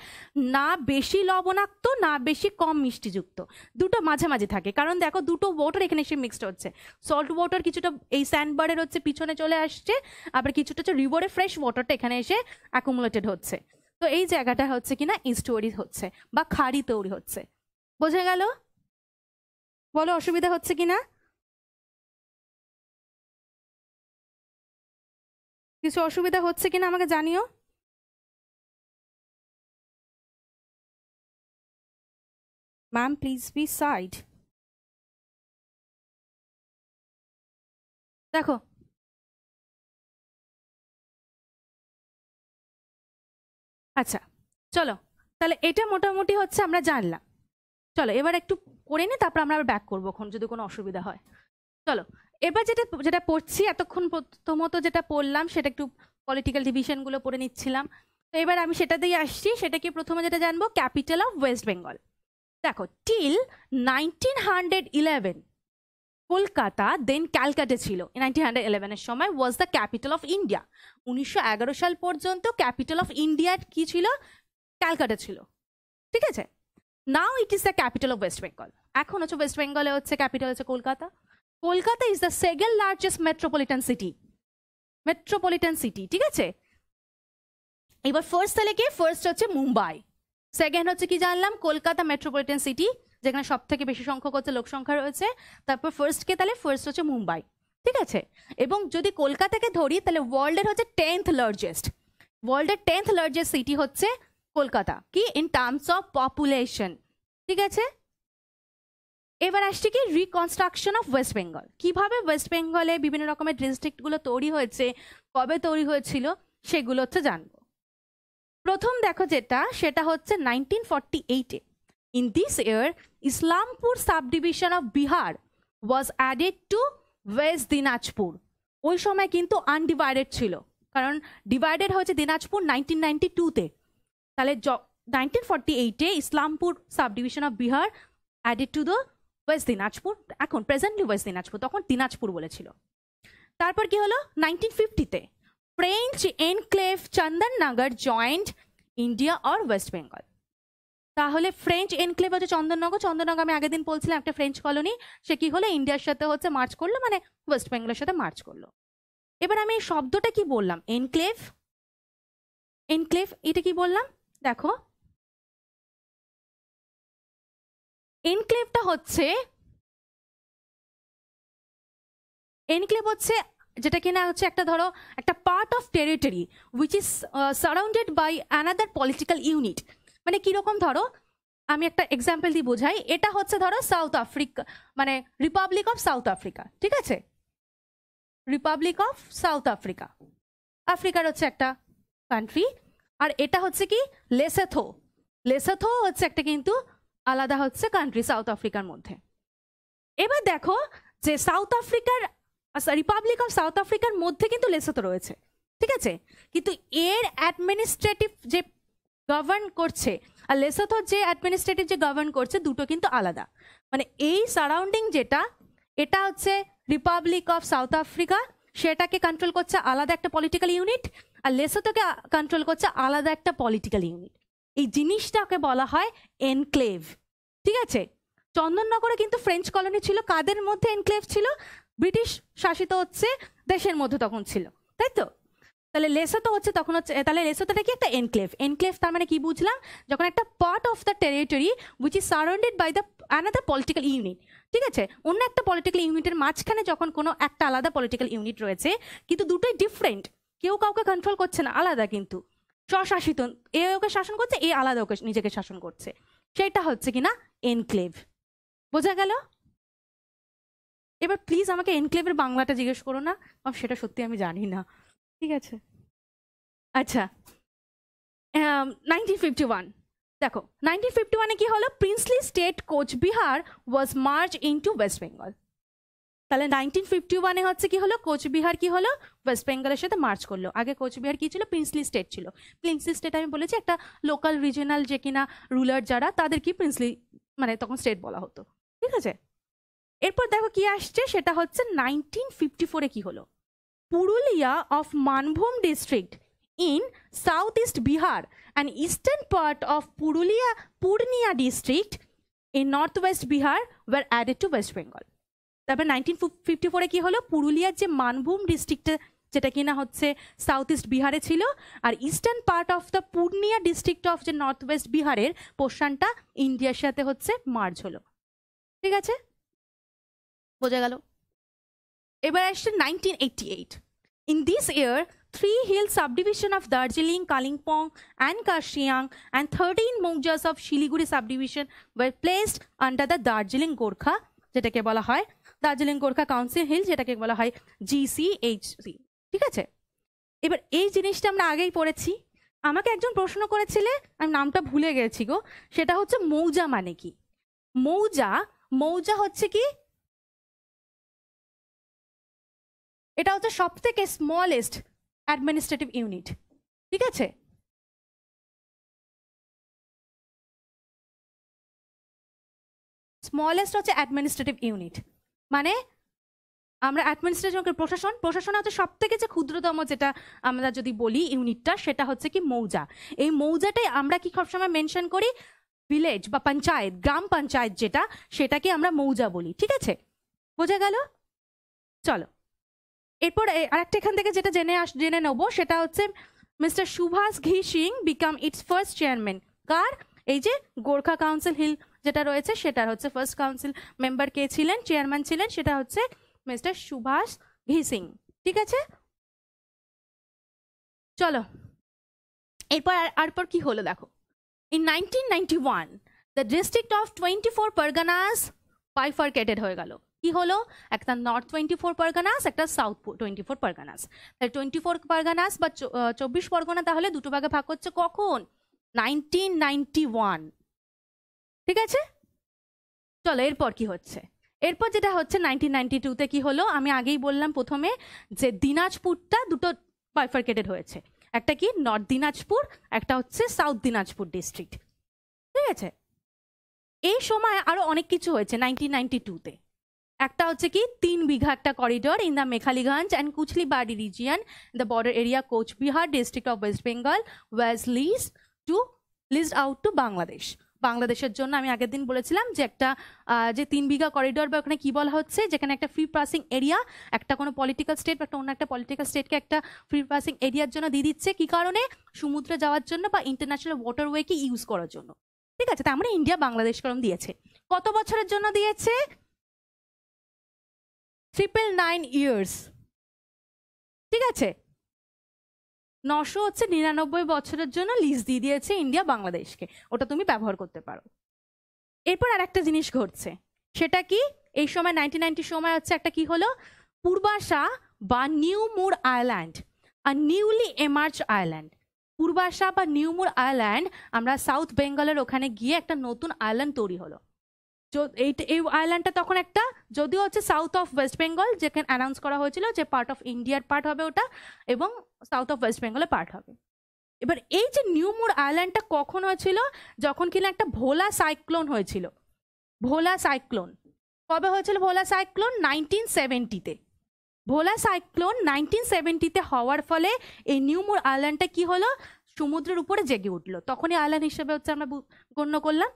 না বেশি লবণাক্ত না বেশি কম মিষ্টিযুক্ত দুটো মাঝামাঝি থাকে কারণ দেখো দুটো ওয়াটার এখানে এসে মিক্সড হচ্ছে সল্ট ওয়াটার কিছুটা এই স্যান্ডবারের হচ্ছে পিছনে চলে আসছে আবার কিছুটা হচ্ছে রিভারে ফ্রেশ ওয়াটারটা এখানে এসে অ্যাকুমুলেটেড হচ্ছে তো এই জায়গাটা হচ্ছে কিনা ইস্টোরি হচ্ছে বা খাড়ি তৈরি হচ্ছে বোঝা গেল বলো অসুবিধা হচ্ছে কিনা কিছু অসুবিধা হচ্ছে কিনা আমাকে জানিও ম্যাম প্লিজ বি সাইড দেখো আচ্ছা চলো তাহলে এটা মোটামুটি হচ্ছে আমরা জানলাম চলো এবার একটু করে নি তারপর আমরা আবার ব্যাক করবো যদি কোনো অসুবিধা হয় চলো এবার যেটা যেটা পড়ছি এতক্ষণ প্রথমত যেটা পড়লাম সেটা একটু পলিটিক্যাল ডিভিশনগুলো পড়ে নিচ্ছিলাম তো এবার আমি সেটা দিয়ে আসছি সেটাকে প্রথমে যেটা জানবো ক্যাপিটাল অফ ওয়েস্ট বেঙ্গল দেখো till nineteen hundred eleven Kolkata then Calcutta ছিল নাইনটিন হান্ড্রেড ইলেভেনের সময় was the capital of India উনিশশো এগারো সাল পর্যন্ত ক্যাপিটাল অফ ইন্ডিয়ার কি ছিল ক্যালকাটা ছিল ঠিক আছে now it is the capital of West Bengal এখন হচ্ছে ওয়েস্ট বেঙ্গলে হচ্ছে ক্যাপিটাল হচ্ছে Kolkata Kolkata is the second largest metropolitan city metropolitan city ঠিক আছে এবার ফার্স্ট তাহলে কি ফার্স্ট হচ্ছে মুম্বাই সেকেন্ড হচ্ছে কি জানলাম কলকাতা মেট্রোপলিটন সিটি যেখানে সব থেকে বেশি সংখ্যক হচ্ছে লোক সংখ্যা রয়েছে তারপর ফার্স্টকে তাহলে ফার্স্ট হচ্ছে মুম্বাই ঠিক আছে এবং যদি কলকাতাকে ধরি তাহলে ওয়ার্ল্ডের হচ্ছে টেন্থ লার্জেস্ট ওয়ার্ল্ডের টেন্থ লার্জেস্ট সিটি হচ্ছে কলকাতা কি ইন টার্মস অফ পপুলেশন ঠিক আছে এবার আসছে কি রিকনস্ট্রাকশন অফ ওয়েস্ট বেঙ্গল কীভাবে ওয়েস্ট বেঙ্গলে বিভিন্ন রকমের ডিস্ট্রিক্টগুলো তৈরি হয়েছে কবে তৈরি হয়েছিল সেগুলো হচ্ছে জানবো প্রথম দেখো যেটা সেটা হচ্ছে নাইনটিন ফর্টি এইটে in this year Islampur sub division of Bihar was added to West Dinajpur ওই সময় কিন্তু আনডিভাইডেড ছিল কারণ ডিভাইডেড হয়েছে দিনাজপুর নাইনটিন নাইনটি টুতে তাহলে নাইনটিন ফর্টি এইটে Islampur sub division of Bihar added to the West Dinajpur এখন প্রেজেন্টলি ওয়েস্ট দিনাজপুর তখন দিনাজপুর বলেছিল তারপর কি হলো নাইনটিন ফিফটিতে French enclave Chandannagar joint India or West Bengal তাহলে ফ্রেঞ্চ এনক্লেভ হচ্ছে চন্দননগর চন্দননগর আমি আগের দিন বলছিলাম একটা ফ্রেঞ্চ কলোনি সে কি হলো ইন্ডিয়ার সাথে হচ্ছে মার্চ করলো মানে ওয়েস্ট বেঙ্গলের সাথে মার্চ করলো এবার আমি এই শব্দটা কি বললাম এনক্লেভ এনক্লেভ এটা কি বললাম দেখো এনক্লেভটা হচ্ছে এনক্লেভ হচ্ছে যেটা কিনা হচ্ছে একটা ধরো একটা part of territory which is surrounded by another political unit মানে কীরকম ধরো আমি একটা এক্সাম্পল দিয়ে বোঝাই এটা হচ্ছে ধরো সাউথ আফ্রিকা মানে রিপাবলিক অফ সাউথ আফ্রিকা ঠিক আছে রিপাবলিক অফ সাউথ আফ্রিকা আফ্রিকার হচ্ছে একটা কান্ট্রি আর এটা হচ্ছে কি লেসেথো লেসেথো হচ্ছে একটা কিন্তু আলাদা হচ্ছে কান্ট্রি সাউথ আফ্রিকার মধ্যে এবার দেখো যে সাউথ আফ্রিকার রিপাবলিক অফ সাউথ আফ্রিকার মধ্যে কিন্তু লেসোতো রয়েছে ঠিক আছে কিন্তু এর অ্যাডমিনিস্ট্রেটিভ যে গভর্ন করছে আর লেসোথো যে অ্যাডমিনিস্ট্রেটিভ যে গভর্ন করছে দুটো কিন্তু আলাদা মানে এই সারাউন্ডিং যেটা এটা হচ্ছে রিপাবলিক অফ সাউথ আফ্রিকা সেটাকে কন্ট্রোল করছে আলাদা একটা পলিটিক্যাল ইউনিট আর লেসোতোকে কন্ট্রোল করছে আলাদা একটা পলিটিক্যাল ইউনিট এই জিনিসটাকে বলা হয় এনক্লেভ ঠিক আছে চন্দননগরে কিন্তু ফ্রেঞ্চ কলোনি ছিল কাদের মধ্যে এনক্লেভ ছিল ব্রিটিশ শাসিত হচ্ছে দেশের মধ্যে তখন ছিল তাই তো তাহলে লেসোতো হচ্ছে তখন হচ্ছে তাহলে লেসোতোটা কি একটা এনক্লেভ এনক্লেভ তার মানে কি বুঝলাম যখন একটা part of the territory which is surrounded by the another political unit ঠিক আছে অন্য একটা পলিটিক্যাল ইউনিটের মাঝখানে যখন কোনো একটা আলাদা পলিটিক্যাল ইউনিট রয়েছে কিন্তু দুটোই ডিফারেন্ট কেউ কাউকে কন্ট্রোল করছে না আলাদা কিন্তু স্বশাসিত এ ওকে শাসন করছে এ আলাদা ওকে নিজেকে শাসন করছে সেটা হচ্ছে কিনা এনক্লেভ বোঝা গেল এবার প্লিজ আমাকে এনক্লেভের বাংলাটা জিজ্ঞেস করো না কারণ সেটা সত্যি আমি জানি না ঠিক আছে আচ্ছা নাইনটিন ফিফটি ওয়ান দেখো নাইনটিন ফিফটি ওয়ানে কী হলো princely state Cooch Behar was merged into West Bengal তাহলে নাইনটিন ফিফটি ওয়ানে হচ্ছে কি হলো কোচবিহার কি হলো ওয়েস্ট বেঙ্গলের সাথে মার্চ করলো আগে কোচবিহার কি ছিল প্রিন্সলি স্টেট ছিল প্রিন্সলি স্টেট আমি বলেছি একটা লোকাল রিজিনাল যে কিনা রুলার যারা তাদের কি প্রিন্সলি মানে তখন স্টেট বলা হতো ঠিক আছে এরপর দেখো কি আসছে সেটা হচ্ছে নাইনটিন ফিফটি ফোরে কি হলো Purulia of Manbhum district in south east Bihar and eastern part of Purulia Purnia district in north west Bihar were added to West Bengal তারপর নাইনটিন ফিফটি ফোরে কী হলো পুরুলিয়ার যে মানভূম ডিস্ট্রিক্টে যেটা কিনা হচ্ছে সাউথ ইস্ট বিহারে ছিল আর eastern part of the Purnia district of যে নর্থ ওয়েস্ট বিহারের পোর্শনটা ইন্ডিয়ার সাথে হচ্ছে মার্জ হলো ঠিক আছে বোঝা গেল এবার আসছে nineteen eighty eight in this year three hill subdivision of Darjeeling Kalimpong and Kurseong and thirteen mouzas of Siliguri subdivision were placed under the Darjeeling Gorkha যেটাকে বলা হয় দার্জিলিং গোর্খা কাউন্সিল হিল যেটাকে বলা হয় জিসিএইচসি ঠিক আছে এবার এই জিনিসটা আমরা আগেই পড়েছি আমাকে একজন প্রশ্ন করেছিলে আমি নামটা ভুলে গেছি গো সেটা হচ্ছে মৌজা মানে কি মৌজা মৌজা হচ্ছে কি এটা হচ্ছে সব থেকে স্মলেস্ট অ্যাডমিনিস্ট্রেটিভ ইউনিট ঠিক আছে স্মলেস্ট হচ্ছে অ্যাডমিনিস্ট্রেটিভ ইউনিট মানে আমরা অ্যাডমিনিস্ট্রেশন প্রশাসন প্রশাসন হচ্ছে সব থেকে যে ক্ষুদ্রতম যেটা আমরা যদি বলি ইউনিটটা সেটা হচ্ছে কি মৌজা এই মৌজাটাই আমরা কি সবসময় মেনশন করি ভিলেজ বা পঞ্চায়েত গ্রাম পঞ্চায়েত যেটা সেটাকে আমরা মৌজা বলি ঠিক আছে বোঝা গেল চলো এরপর আরেকটা এখান থেকে যেটা জেনে আস জেনে নেবো সেটা হচ্ছে Mister Subhash Ghisingh became its first chairman কার এই যে গোর্খা কাউন্সিল হিল যেটা রয়েছে সেটার হচ্ছে ফার্স্ট কাউন্সিল মেম্বার কে ছিলেন চেয়ারম্যান ছিলেন সেটা হচ্ছে মিস্টার সুভাষ ঘিসিং ঠিক আছে চলো এরপর আরপর কি হলো দেখো in nineteen ninety one the district of twenty four Parganas bifurcated হয়ে গেল কি হলো একটা নর্থ টোয়েন্টি ফোর পারগানাস একটা সাউথ টোয়েন্টি ফোর পারগানাস তাহলে টোয়েন্টি ফোর পারগানাস বা চব্বিশ পরগনা তাহলে দুটো ভাগে ভাগ করছে কখন নাইনটিন নাইনটি ওয়ান ঠিক আছে চলো এরপর কি হচ্ছে এরপর যেটা হচ্ছে নাইনটিন নাইনটি টুতে কী হলো আমি আগেই বললাম প্রথমে যে দিনাজপুরটা দুটো বাইফার্কেটেড হয়েছে একটা কি নর্থ দিনাজপুর একটা হচ্ছে সাউথ দিনাজপুর ডিস্ট্রিক্ট ঠিক আছে এই সময় আরও অনেক কিছু হয়েছে নাইনটিন নাইনটি টুতে একটা হচ্ছে কি তিন বিঘা একটা corridor in the Mekhliganj and Kuchlibari region the border area Cooch Behar district of West Bengal was leased to leased out to Bangladesh বাংলাদেশের জন্য আমি আগের দিন বলেছিলাম যে একটা যে তিন বিঘা করিডোর বা ওখানে কী বলা হচ্ছে যেখানে একটা ফ্রি পাসিং এরিয়া একটা কোনো পলিটিক্যাল স্টেট বা একটা অন্য একটা পলিটিক্যাল স্টেটকে একটা ফ্রি পাসিং এরিয়ার জন্য দিয়ে দিচ্ছে কী কারণে সমুদ্রে যাওয়ার জন্য বা ইন্টারন্যাশনাল ওয়াটারওয়েকে ইউজ করার জন্য ঠিক আছে তার মানে ইন্ডিয়া বাংলাদেশ করম দিয়েছে কত বছরের জন্য দিয়েছে ট্রিপল নাইন ইয়ার্স ঠিক আছে নশো হচ্ছে নিরানব্বই বছরের জন্য লিজ দিয়ে দিয়েছে ইন্ডিয়া বাংলাদেশকে ওটা তুমি ব্যবহার করতে পারো এরপর আর একটা জিনিস ঘটছে সেটা কি এই সময় নাইনটিন নাইনটি সময় হচ্ছে একটা কি হলো পূর্বাশা বা নিউমুর আয়ারল্যান্ড আর নিউলি এমার্জ আয়ারল্যান্ড পূর্বাশা বা নিউমুর আয়ারল্যান্ড আমরা সাউথ বেঙ্গলের ওখানে গিয়ে একটা নতুন আয়ারল্যান্ড তৈরি হলো এই আয়ারল্যান্ডটা তখন একটা যদিও হচ্ছে সাউথ অফ ওয়েস্ট বেঙ্গল যেখানে অ্যানাউন্স করা হয়েছিল যে পার্ট অফ ইন্ডিয়ার পার্ট হবে ওটা এবং সাউথ অফ ওয়েস্ট বেঙ্গলে পার্ট হবে এবার এই যে নিউমুর আইল্যান্ডটা কখন হয়েছিল যখন কিনা একটা ভোলা সাইক্লোন হয়েছিল ভোলা সাইক্লোন কবে হয়েছিল ভোলা সাইক্লোন নাইনটিন সেভেন্টিতে ভোলা সাইক্লোন নাইনটিন সেভেন্টিতে হওয়ার ফলে এই নিউমুর আইল্যান্ডটা কি হলো সমুদ্রের উপরে জেগে উঠলো তখনই আইল্যান্ড হিসেবে হচ্ছে আমরা গণ্য করলাম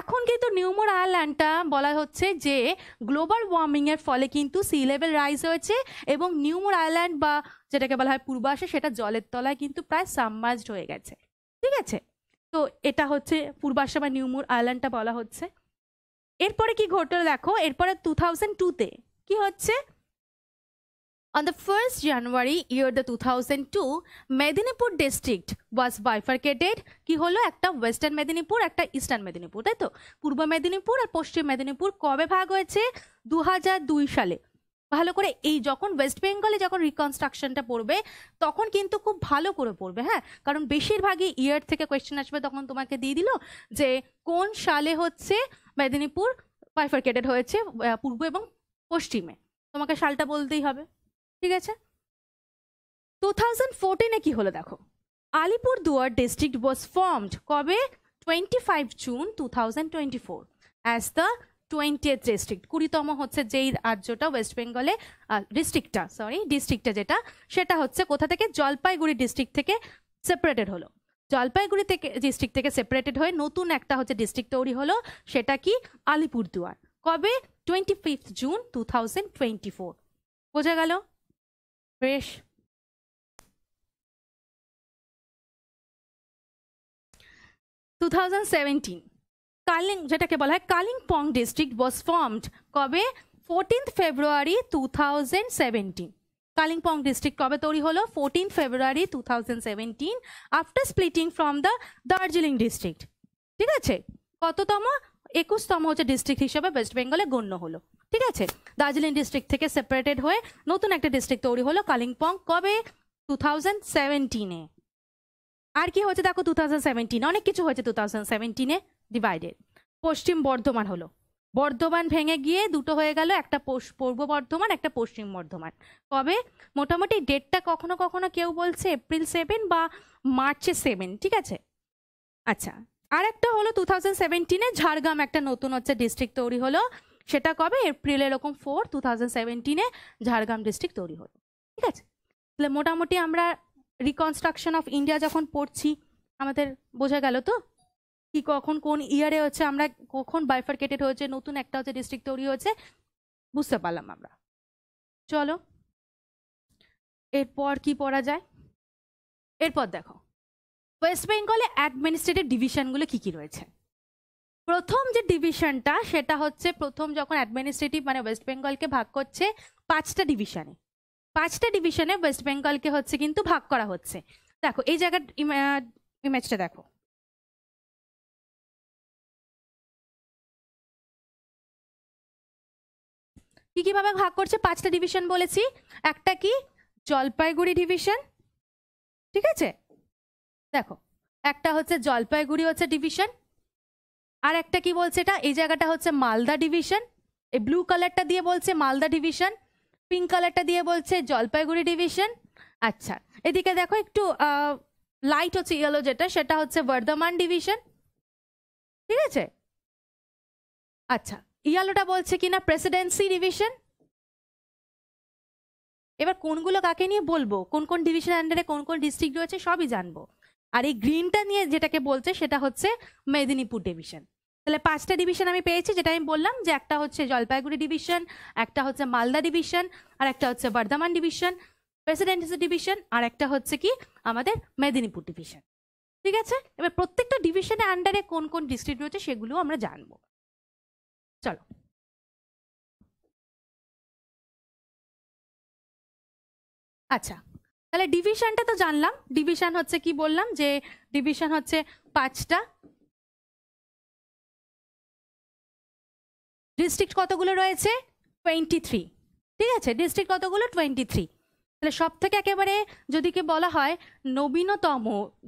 এখন কিন্তু নিউমোর আয়ল্যান্ডটা বলা হচ্ছে যে গ্লোবাল ওয়ার্মিংয়ের ফলে কিন্তু সি লেভেল রাইজ হয়েছে এবং নিউমোর আয়ল্যান্ড বা যেটাকে বলা হয় পূর্বাশে সেটা জলের তলায় কিন্তু প্রায় সাবমার্জড হয়ে গেছে ঠিক আছে তো এটা হচ্ছে পূর্বাশে বা নিউমুর আইল্যান্ডটা বলা হচ্ছে এরপরে কি ঘটল দেখো এরপরে টু থাউজেন্ড টুতে কি হচ্ছে on the first January year the two thousand two Medinipur district was bifurcated কি হলো একটা ওয়েস্টার্ন মেদিনীপুর একটা ইস্টার্ন মেদিনীপুর তাই তো পূর্ব মেদিনীপুর আর পশ্চিম মেদিনীপুর কবে ভাগ হয়েছে দু সালে ভালো করে এই যখন ওয়েস্ট বেঙ্গলে যখন রিকনস্ট্রাকশনটা পড়বে তখন কিন্তু খুব ভালো করে পড়বে হ্যাঁ কারণ বেশিরভাগই ইয়ার থেকে কোয়েশ্চেন আসবে তখন তোমাকে দিয়ে দিল যে কোন সালে হচ্ছে মেদিনীপুর বাইফার্কেটেড হয়েছে পূর্ব এবং পশ্চিমে তোমাকে সালটা বলতেই হবে ঠিক আছে টু থাউজেন্ড ফোরটিনে কী হলো দেখো Alipurduar district was formed কবে twenty five June two thousand twenty four as the twentieth district কুড়িতম হচ্ছে যেই রাজ্যটা ওয়েস্ট বেঙ্গলে ডিস্ট্রিক্টটা সরি ডিস্ট্রিক্টটা যেটা সেটা হচ্ছে কোথা থেকে জলপাইগুড়ি ডিস্ট্রিক্ট থেকে সেপারেটেড হলো জলপাইগুড়ি থেকে ডিস্ট্রিক্ট থেকে সেপারেটেড হয়ে নতুন একটা হচ্ছে ডিস্ট্রিক্ট তৈরি হলো সেটা কি আলিপুরদুয়ার কবে twenty fifth June two thousand twenty four বোঝা গেল বেশ টু থাউজেন্ড সেভেন্টিন কালিং যেটাকে বলা হয় কালিম্পং ডিস্ট্রিক্ট ওয়াজ ফর্মড কবে fourteenth February two thousand seventeen Kalimpong district কবে তৈরি হলো fourteen February two thousand seventeen after splitting from the Darjeeling district ঠিক আছে কততম একুশতম হচ্ছে ডিস্ট্রিক্ট হিসাবে ওয়েস্ট বেঙ্গলে গণ্য হলো ঠিক আছে দার্জিলিং ডিস্ট্রিক্ট থেকে সেপারেটেড হয়ে নতুন একটা ডিস্ট্রিক্ট তৈরি হলো কালিম্পং কবে টু থাউজেন্ড সেভেন্টিনে আর কি হয়েছে দেখো টু থাউজেন্ড সেভেন্টিনে অনেক কিছু হয়েছে টু থাউজেন্ড সেভেন্টিনে ডিভাইডেড পশ্চিম বর্ধমান হলো বর্ধমান ভেঙে গিয়ে দুটো হয়ে গেল একটা পূর্ব বর্ধমান একটা পশ্চিম বর্ধমান কবে মোটামুটি ডেটটা কখনো কখনো কেউ বলছে এপ্রিল সেভেন বা মার্চে সেভেন ঠিক আছে আচ্ছা আর একটা হলো টু থাউজেন্ড সেভেন্টিনে ঝাড়গ্রাম একটা নতুন হচ্ছে ডিস্ট্রিক্ট তৈরি হলো সেটা কবে এপ্রিল এরকম ফোর টু থাউজেন্ড সেভেন্টিনে ঝাড়গ্রাম ডিস্ট্রিক্ট তৈরি হলো ঠিক আছে তাহলে মোটামুটি আমরা রিকনস্ট্রাকশন অফ ইন্ডিয়া যখন পড়ছি আমাদের বোঝা গেল তো কি কখন কোন ইয়ারে হচ্ছে আমরা কখন বাইফার্কেটেড হয়েছে নতুন একটা হচ্ছে ডিস্ট্রিক্ট তৈরি হয়েছে বুঝতে পারলাম আমরা চলো এরপর কি পড়া যায় এরপর দেখো ওয়েস্ট বেঙ্গলে অ্যাডমিনিস্ট্রেটিভ ডিভিশনগুলো কী কী রয়েছে প্রথম যে ডিভিশনটা সেটা হচ্ছে প্রথম যখন অ্যাডমিনিস্ট্রেটিভ মানে ওয়েস্ট বেঙ্গলকে ভাগ করছে পাঁচটা ডিভিশনে পাঁচটা ডিভিশনে ওয়েস্ট বেঙ্গলকে হচ্ছে কিন্তু ভাগ করা হচ্ছে দেখো এই জায়গার ইমেজটা দেখো কী কীভাবে ভাগ করছে পাঁচটা ডিভিশন বলেছি একটা কি জলপাইগুড়ি ডিভিশন ঠিক আছে দেখো একটা হচ্ছে জলপাইগুড়ি হচ্ছে ডিভিশন আর একটা কি বলছে এটা এই জায়গাটা হচ্ছে মালদা ডিভিশন এই ব্লু কালারটা দিয়ে বলছে মালদা ডিভিশন পিঙ্ক কালারটা দিয়ে বলছে জলপাইগুড়ি ডিভিশন আচ্ছা এদিকে দেখো একটু লাইট হচ্ছে ইয়েলো যেটা সেটা হচ্ছে বর্ধমান ডিভিশন ঠিক আছে আচ্ছা ইয়ালোটা বলছে কিনা প্রেসিডেন্সি ডিভিশন এবার কোনগুলো কাকে নিয়ে বলবো কোন কোন ডিভিশন আন্ডারে কোন কোন ডিস্ট্রিক্ট রয়েছে সবই জানবো আর এই গ্রিনটা নিয়ে যেটাকে বলছে সেটা হচ্ছে মেদিনীপুর ডিভিশন তাহলে পাঁচটা ডিভিশন আমি পেয়েছি যেটা আমি বললাম যে একটা হচ্ছে জলপাইগুড়ি ডিভিশন একটা হচ্ছে মালদা ডিভিশন আর একটা হচ্ছে বর্ধমান ডিভিশন প্রেসিডেন্সি ডিভিশন আর একটা হচ্ছে কি আমাদের মেদিনীপুর ডিভিশন ঠিক আছে এবার প্রত্যেকটা ডিভিশনের আন্ডারে কোন কোন ডিস্ট্রিক্ট রয়েছে সেগুলো আমরা জানবো চলো আচ্ছা তাহলে ডিভিশনটা তো জানলাম ডিভিশন হচ্ছে কি বললাম যে ডিভিশন হচ্ছে পাঁচটা ডিস্ট্রিক্ট কতগুলো রয়েছে টোয়েন্টি থ্রি ঠিক আছে ডিস্ট্রিক্ট কতগুলো টোয়েন্টি থ্রি তাহলে সব থেকে একেবারে যদি কি বলা হয় নবীনতম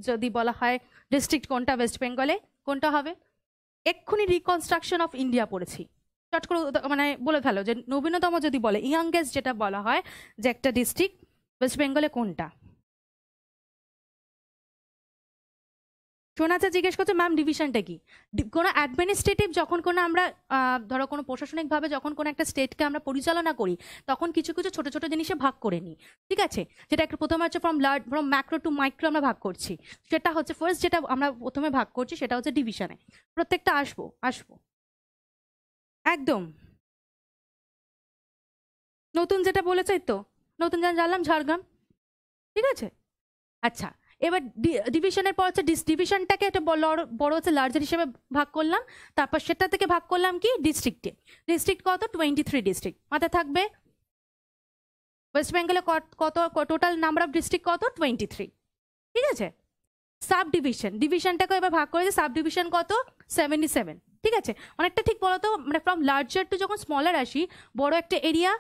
যদি বলা হয় ডিস্ট্রিক্ট কোনটা ওয়েস্ট বেঙ্গলে কোনটা হবে এক্ষুনি রিকনস্ট্রাকশন অফ ইন্ডিয়া পড়েছি চট করে মানে বলে ফেলো যে নবীনতম যদি বলে ইয়াংগেস্ট যেটা বলা হয় যে একটা ডিস্ট্রিক্ট ওয়েস্ট বেঙ্গলে কোনটা টোনাচা জিজ্ঞেস করছে ম্যাম ডিভিশনটা কি কোনো অ্যাডমিনিস্ট্রেটিভ যখন কোনো আমরা ধরো কোনো প্রশাসনিকভাবে যখন কোনো একটা স্টেটকে আমরা পরিচালনা করি তখন কিছু কিছু ছোটো ছোটো জিনিসে ভাগ করে নিই ঠিক আছে যেটা একটা প্রথমে হচ্ছে from large from macro to micro আমরা ভাগ করছি সেটা হচ্ছে ফার্স্ট যেটা আমরা প্রথমে ভাগ করছি সেটা হচ্ছে ডিভিশনে প্রত্যেকটা আসবো আসবো একদম নতুন যেটা বলেছে তো নতুন যেন জানলাম ঝাড়গ্রাম ঠিক আছে আচ্ছা এবার ডিভিশনের পর হচ্ছে ডিভিশনটাকে একটা বড় হচ্ছে লার্জার হিসেবে ভাগ করলাম তারপর সেটা থেকে ভাগ করলাম কি ডিস্ট্রিক্টে ডিস্ট্রিক্ট কত টোয়েন্টি থ্রি ডিস্ট্রিক্ট মাথায় থাকবে ওয়েস্ট বেঙ্গলে কত টোটাল নাম্বার অফ ডিস্ট্রিক্ট কত টোয়েন্টি থ্রি ঠিক আছে সাব ডিভিশন ডিভিশনটাকে এবার ভাগ করেছে সাব ডিভিশন কত সেভেন্টি সেভেন ঠিক আছে অনেকটা ঠিক বলতো মানে ফ্রম লার্জার টু যখন স্মলার আসি বড় একটা এরিয়া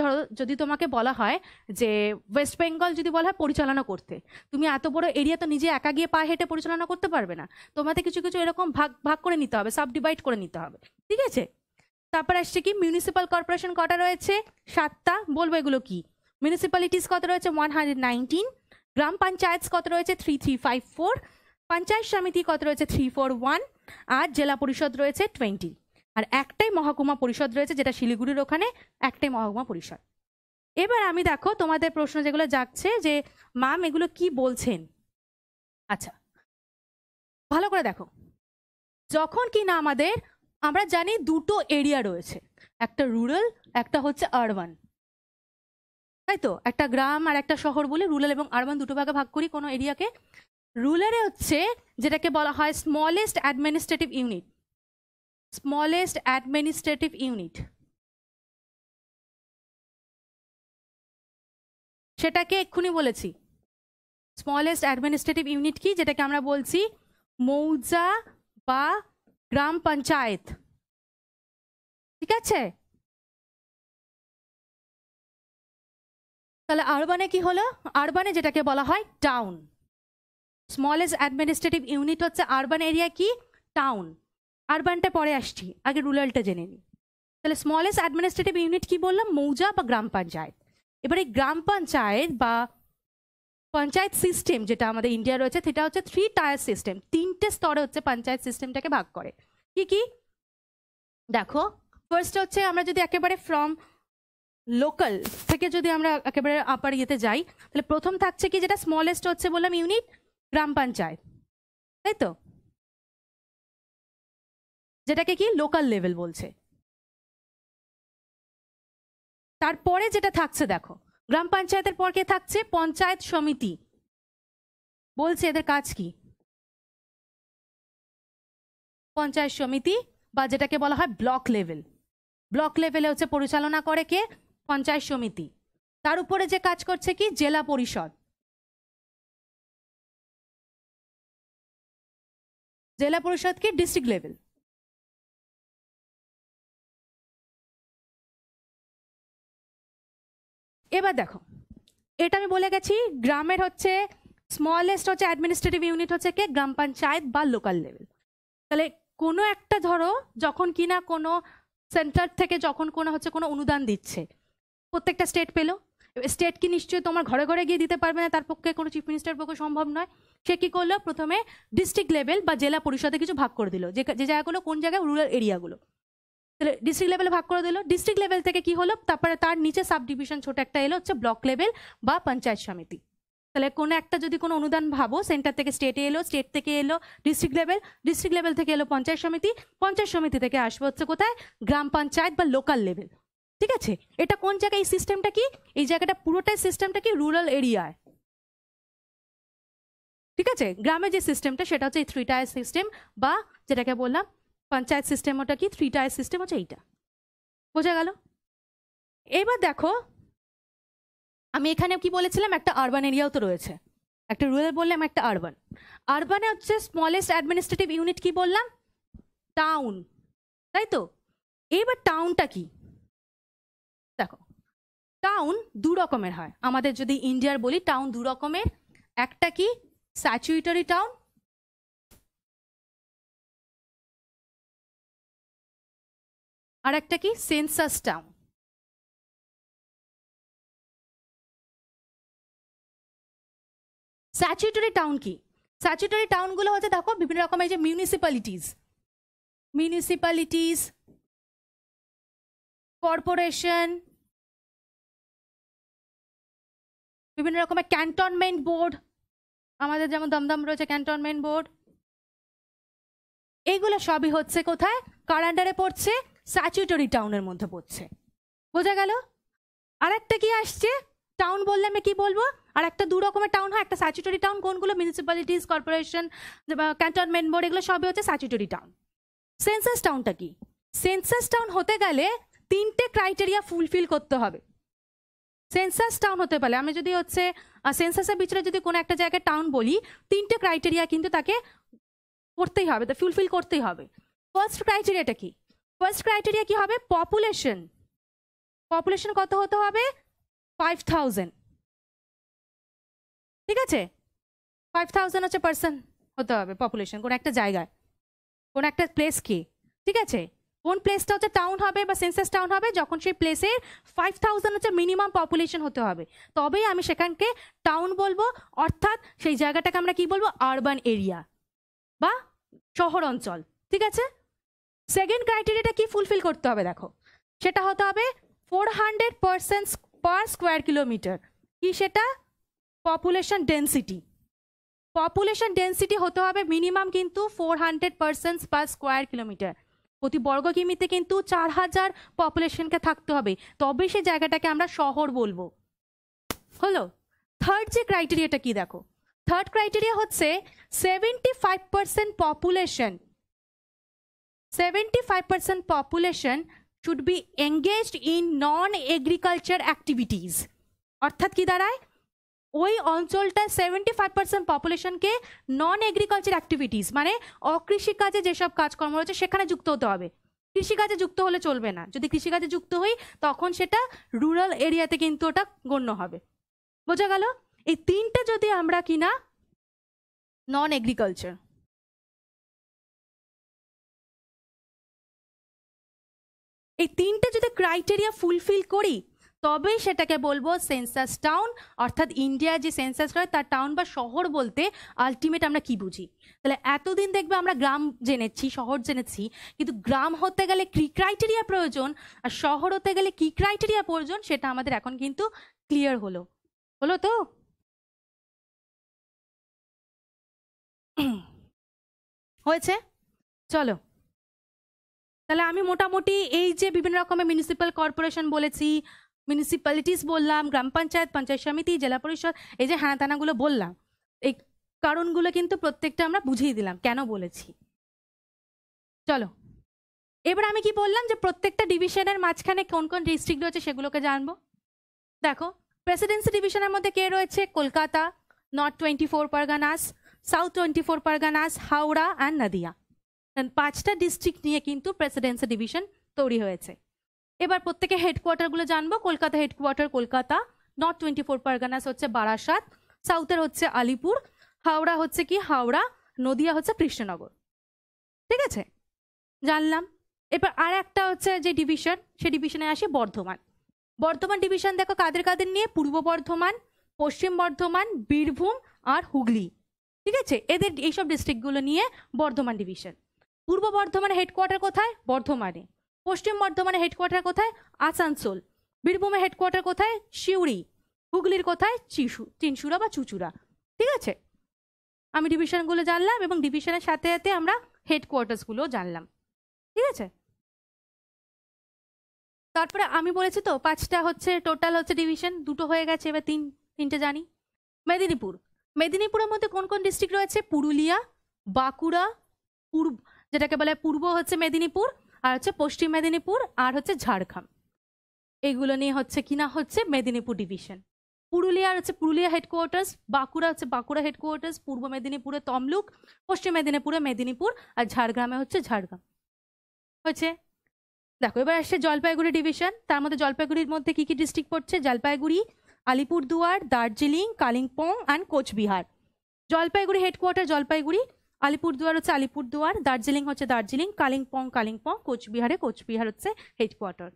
ধরো যদি তোমাকে বলা হয় যে ওয়েস্ট বেঙ্গল যদি বলা হয় পরিচালনা করতে তুমি এত বড় এরিয়া তো নিজে একা গিয়ে পা হেঁটে পরিচালনা করতে পারবে না তোমাদের কিছু কিছু এরকম ভাগ ভাগ করে নিতে হবে সাব ডিভাইড করে নিতে হবে ঠিক আছে তারপর আসছে কি মিউনিসিপাল কর্পোরেশন কটা রয়েছে সাতটা বলবো এগুলো কি মিউনিসিপ্যালিটিস কত রয়েছে ওয়ান হান্ড্রেড নাইনটিন গ্রাম পঞ্চায়েত কত রয়েছে three three five four panchayat samiti কত রয়েছে থ্রি ফোর ওয়ান আর জেলা পরিষদ রয়েছে টোয়েন্টি আর একটাই মহকুমা পরিষদ রয়েছে যেটা শিলিগুড়ির ওখানে একটাই মহকুমা পরিষদ এবার আমি দেখো তোমাদের প্রশ্ন যেগুলো যাচ্ছে যে মাম এগুলো কি বলছেন আচ্ছা ভালো করে দেখো যখন কি না আমাদের আমরা জানি দুটো এরিয়া রয়েছে একটা রুরাল একটা হচ্ছে আরবান তাই তো একটা গ্রাম আর একটা শহর বলে রুরাল এবং আরবান দুটো ভাগে ভাগ করি কোনো এরিয়াকে রুরালে হচ্ছে যেটাকে বলা হয় smallest administrative unit smallest administrative unit সেটাকে এক্ষুনি বলেছি স্মলেস্ট অ্যাডমিনিস্ট্রেটিভ ইউনিট কি যেটাকে আমরা বলছি মৌজা বা গ্রাম পঞ্চায়েত ঠিক আছে তাহলে আরবানে কি হলো আরবানে যেটাকে বলা হয় টাউন স্মলেস্ট অ্যাডমিনিস্ট্রেটিভ ইউনিট হচ্ছে আরবান এরিয়া কি টাউন আরবানটা পরে আসছি আগে রুরালটা জেনে নিই তাহলে স্মলেস্ট অ্যাডমিনিস্ট্রেটিভ ইউনিট কি বললাম মৌজা বা গ্রাম পঞ্চায়েত এবারে গ্রাম পঞ্চায়েত বা পঞ্চায়েত সিস্টেম যেটা আমাদের ইন্ডিয়া রয়েছে সেটা হচ্ছে থ্রি টায়ার সিস্টেম তিনটে স্তরে হচ্ছে পঞ্চায়েত সিস্টেমটাকে ভাগ করে কি কি দেখো ফার্স্ট হচ্ছে আমরা যদি একেবারে ফ্রম লোকাল থেকে যদি আমরা একেবারে আপার ইয়েতে যাই তাহলে প্রথম থাকছে কি যেটা স্মলেস্ট হচ্ছে বললাম ইউনিট গ্রাম পঞ্চায়েত তাই তো যেটাকে কি লোকাল লেভেল বলছে তারপরে যেটা থাকছে দেখো গ্রাম পঞ্চায়েতের পর কে থাকছে পঞ্চায়েত সমিতি বলছে এদের কাজ কি পঞ্চায়েত সমিতি বা যেটাকে বলা হয় ব্লক লেভেল ব্লক লেভেলে হচ্ছে পরিচালনা করে কে পঞ্চায়েত সমিতি তার উপরে যে কাজ করছে কি জেলা পরিষদ জেলা পরিষদ কি ডিস্ট্রিক্ট লেভেল এবার দেখো এটা আমি বলে গেছি গ্রামের হচ্ছে স্মলেস্ট হচ্ছে অ্যাডমিনিস্ট্রেটিভ ইউনিট হচ্ছে কে গ্রাম পঞ্চায়েত বা লোকাল লেভেল তাহলে কোনো একটা ধরো যখন কিনা কোনো সেন্টার থেকে যখন কোনো হচ্ছে কোনো অনুদান দিচ্ছে প্রত্যেকটা স্টেট পেলো স্টেট কি নিশ্চয়ই তোমার ঘরে ঘরে গিয়ে দিতে পারবে না তার পক্ষে কোনো চিফ মিনিস্টার পক্ষে সম্ভব নয় সে কী করলো প্রথমে ডিস্ট্রিক্ট লেভেল বা জেলা পরিষদে কিছু ভাগ করে দিল যে জায়গাগুলো কোন জায়গায় রুরাল এরিয়াগুলো তাহলে ডিস্ট্রিক্ট লেভেলে ভাগ করে দিল ডিস্ট্রিক্ট লেভেল থেকে কি হলো তারপরে তার নিচে সাব ডিভিশন ছোট একটা এলো হচ্ছে ব্লক লেভেল বা পঞ্চায়েত সমিতি তাহলে কোনো একটা যদি কোনো অনুদান ভাবো সেন্টার থেকে স্টেটে এলো স্টেট থেকে এলো ডিস্ট্রিক্ট লেভেল ডিস্ট্রিক্ট লেভেল থেকে এলো পঞ্চায়েত সমিতি পঞ্চায়েত সমিতি থেকে আসবে হচ্ছে কোথায় গ্রাম পঞ্চায়েত বা লোকাল লেভেল ঠিক আছে এটা কোন জায়গায় এই সিস্টেমটা কি এই জায়গাটা পুরোটাই সিস্টেমটা কি রুরাল এরিয়ায় ঠিক আছে গ্রামে যে সিস্টেমটা সেটা হচ্ছে এই থ্রি টায়ার সিস্টেম বা যেটাকে বললাম পঞ্চায়েত সিস্টেম ওটা কি থ্রি টায়ার সিস্টেম হচ্ছে এইটা বোঝা গেল এবার দেখো আমি এখানে কি বলেছিলাম একটা আরবান এরিয়াও তো রয়েছে একটা রুরাল বললাম একটা আরবান আরবানে হচ্ছে স্মলেস্ট অ্যাডমিনিস্ট্রেটিভ ইউনিট কি বললাম টাউন তাই তো এবার টাউনটা কি দেখো টাউন দু রকমের হয় আমাদের যদি ইন্ডিয়ার বলি টাউন দু রকমের একটা কি স্যাচুইটারি টাউন আর একটা কি সেন্সাস টাউন স্যাচুরেটরি টাউন কি স্যাচুরেটরি টাউনগুলো হচ্ছে দেখো বিভিন্ন রকমের যে মিউনিসিপ্যালিটিস মিউনিসিপ্যালিটিস কর্পোরেশন বিভিন্ন রকমের ক্যান্টনমেন্ট বোর্ড আমাদের যেমন দমদম রয়েছে ক্যান্টনমেন্ট বোর্ড এইগুলো সবই হচ্ছে কোথায় কার পড়ছে স্যাচুটরি টাউনের মধ্যে পড়ছে বোঝা গেল আর একটা কি আসছে টাউন বললে আমি কি বলবো আর একটা দু রকমের টাউন হয় একটা স্যাচুটরি টাউন কোনগুলো মিউনিসিপ্যালিটিস কর্পোরেশন ক্যান্টনমেন্ট বোর্ড এগুলো সবই হচ্ছে স্যাচুটরি টাউন সেন্সাস টাউনটা কি সেন্সাস টাউন হতে গেলে তিনটে ক্রাইটেরিয়া ফুলফিল করতে হবে সেন্সাস টাউন হতে পারে আমি যদি হচ্ছে সেন্সাসের বিচারে যদি কোনো একটা জায়গায় টাউন বলি তিনটে ক্রাইটেরিয়া কিন্তু তাকে করতেই হবে তা ফুলফিল করতেই হবে ফার্স্ট ক্রাইটেরিয়াটা কি ফার্স্ট ক্রাইটেরিয়া কি হবে পপুলেশন পপুলেশন কত হতে হবে ফাইভ থাউজেন্ড ঠিক আছে ফাইভ থাউজেন্ড হচ্ছে পার্সন হতে হবে পপুলেশন কোন একটা জায়গায় কোন একটা প্লেস কি ঠিক আছে কোন প্লেসটা হচ্ছে টাউন হবে বা সেন্সাস টাউন হবে যখন সেই প্লেসের ফাইভ থাউজেন্ড হচ্ছে মিনিমাম পপুলেশন হতে হবে তবেই আমি সেখানকে টাউন বলবো অর্থাৎ সেই জায়গাটাকে আমরা কি বলবো আরবান এরিয়া বা শহর অঞ্চল ঠিক আছে সেকেন্ড ক্রাইটেরিয়াটা কি ফুলফিল করতে হবে দেখো সেটা হতে হবে four hundred percent per square kilometre কি সেটা পপুলেশন ডেন্সিটি পপুলেশন ডেন্সিটি হতে হবে মিনিমাম কিন্তু four hundred percent per square kilometre প্রতি বর্গ কিমিতে কিন্তু চার হাজার পপুলেশনকে থাকতে হবে তবে সেই জায়গাটাকে আমরা শহর বলবো হলো থার্ড যে ক্রাইটেরিয়াটা কি দেখো থার্ড ক্রাইটেরিয়া হচ্ছে seventy five percent population 75% population should be engaged in non agriculture activities অর্থাৎ কি দাঁড়ায় ওই অঞ্চলটা সেভেন্টি ফাইভ পার্সেন্ট পপুলেশনকে নন এগ্রিকালচার অ্যাক্টিভিটিস মানে অকৃষিকাজে যেসব কাজকর্ম রয়েছে সেখানে যুক্ত হতে হবে কৃষিকাজে যুক্ত হলে চলবে না যদি কৃষিকাজে যুক্ত হই তখন সেটা রুরাল এরিয়াতে কিন্তু ওটা গণ্য হবে বোঝা গেল এই তিনটা যদি আমরা কিনা নন এগ্রিকালচার এই তিনটে যদি ক্রাইটেরিয়া ফুলফিল করি তবেই সেটাকে বলবো সেন্সাস টাউন অর্থাৎ ইন্ডিয়া যে সেন্সাস করে তার টাউন বা শহর বলতে আলটিমেট আমরা কি বুঝি তাহলে এতদিন দেখবে আমরা গ্রাম জেনেছি শহর জেনেছি কিন্তু গ্রাম হতে গেলে কি ক্রাইটেরিয়া প্রয়োজন আর শহর হতে গেলে কি ক্রাইটেরিয়া প্রয়োজন সেটা আমাদের এখন কিন্তু ক্লিয়ার হলো হলো তো (clears throat) হয়েছে চলো তাহলে আমি মোটামুটি এই যে বিভিন্ন রকমের মিউনিসিপ্যাল কর্পোরেশন বলেছি মিউনিসিপ্যালিটিস বললাম গ্রাম পঞ্চায়েত পঞ্চায়েত সমিতি জেলা পরিষদ এই যে হ্যানাতানাগুলো বললাম এই কারণগুলো কিন্তু প্রত্যেকটা আমরা বুঝিয়ে দিলাম কেন বলেছি চলো এবার আমি কি বললাম যে প্রত্যেকটা ডিভিশনের মাঝখানে কোন কোন ডিস্ট্রিক্ট রয়েছে সেগুলোকে জানবো দেখো প্রেসিডেন্সি ডিভিশনের মধ্যে কে রয়েছে Kolkata north twenty four Parganas south twenty four Parganas Howrah and Nadia পাঁচটা ডিস্ট্রিক্ট নিয়ে কিন্তু প্রেসিডেন্সি ডিভিশন তৈরি হয়েছে এবার প্রত্যেকে হেডকোয়ার্টারগুলো জানবো Kolkata headquarter Kolkata north twenty four Parganas হচ্ছে বারাসাত সাউথের হচ্ছে আলিপুর হাওড়া হচ্ছে কি হাওড়া নদিয়া হচ্ছে কৃষ্ণনগর ঠিক আছে জানলাম এবার আর একটা হচ্ছে যে ডিভিশন সে ডিভিশনে আসি বর্ধমান বর্ধমান ডিভিশন দেখো কাদের কাদের নিয়ে পূর্ব বর্ধমান পশ্চিম বর্ধমান বীরভূম আর হুগলি ঠিক আছে এদের এইসব ডিস্ট্রিক্টগুলো নিয়ে বর্ধমান ডিভিশন পূর্ব বর্ধমানের হেডকোয়ার্টার কোথায় বর্ধমানে পশ্চিম বর্ধমানের হেডকোয়ার্টার কোথায় আসানসোল বীরভূমের হেডকোয়ার্টার কোথায় শিউড়ি হুগলির কোথায় চিসু চিনসুরা বা চুচুরা ঠিক আছে আমি ডিভিশনগুলো জানলাম এবং ডিভিশনের সাথে সাথে আমরা হেডকোয়ার্টার্সগুলো জানলাম ঠিক আছে তারপরে আমি বলেছি তো পাঁচটা হচ্ছে টোটাল হচ্ছে ডিভিশন দুটো হয়ে গেছে এবার তিন তিনটে জানি মেদিনীপুর মেদিনীপুরের মধ্যে কোন কোন ডিস্ট্রিক্ট রয়েছে পুরুলিয়া বাঁকুড়া পূর্ব যেটাকে বলে পূর্ব হচ্ছে মেদিনীপুর আর হচ্ছে পশ্চিম মেদিনীপুর আর হচ্ছে ঝাড়গ্রাম এইগুলো নিয়ে হচ্ছে কিনা হচ্ছে মেদিনীপুর ডিভিশন পুরুলিয়ার হচ্ছে পুরুলিয়া হেডকোয়ার্টার্স বাঁকুড়া হচ্ছে বাঁকুড়া হেডকোয়ার্টার্স পূর্ব মেদিনীপুরে তমলুক পশ্চিম মেদিনীপুরে মেদিনীপুর আর ঝাড়গ্রামে হচ্ছে ঝাড়গ্রাম হচ্ছে দেখো এবার আসছে জলপাইগুড়ি ডিভিশন তার মধ্যে জলপাইগুড়ির মধ্যে কী কী ডিস্ট্রিক্ট পড়ছে জলপাইগুড়ি আলিপুরদুয়ার দার্জিলিং কালিম্পং অ্যান্ড কোচবিহার জলপাইগুড়ি হেডকোয়ার্টার জলপাইগুড়ি আলিপুরদুয়ার হচ্ছে আলিপুরদুয়ার দার্জিলিং হচ্ছে দার্জিলিং কালিম্পং কালিম্পং কোচবিহারে কোচবিহার হচ্ছে হেডকোয়ার্টার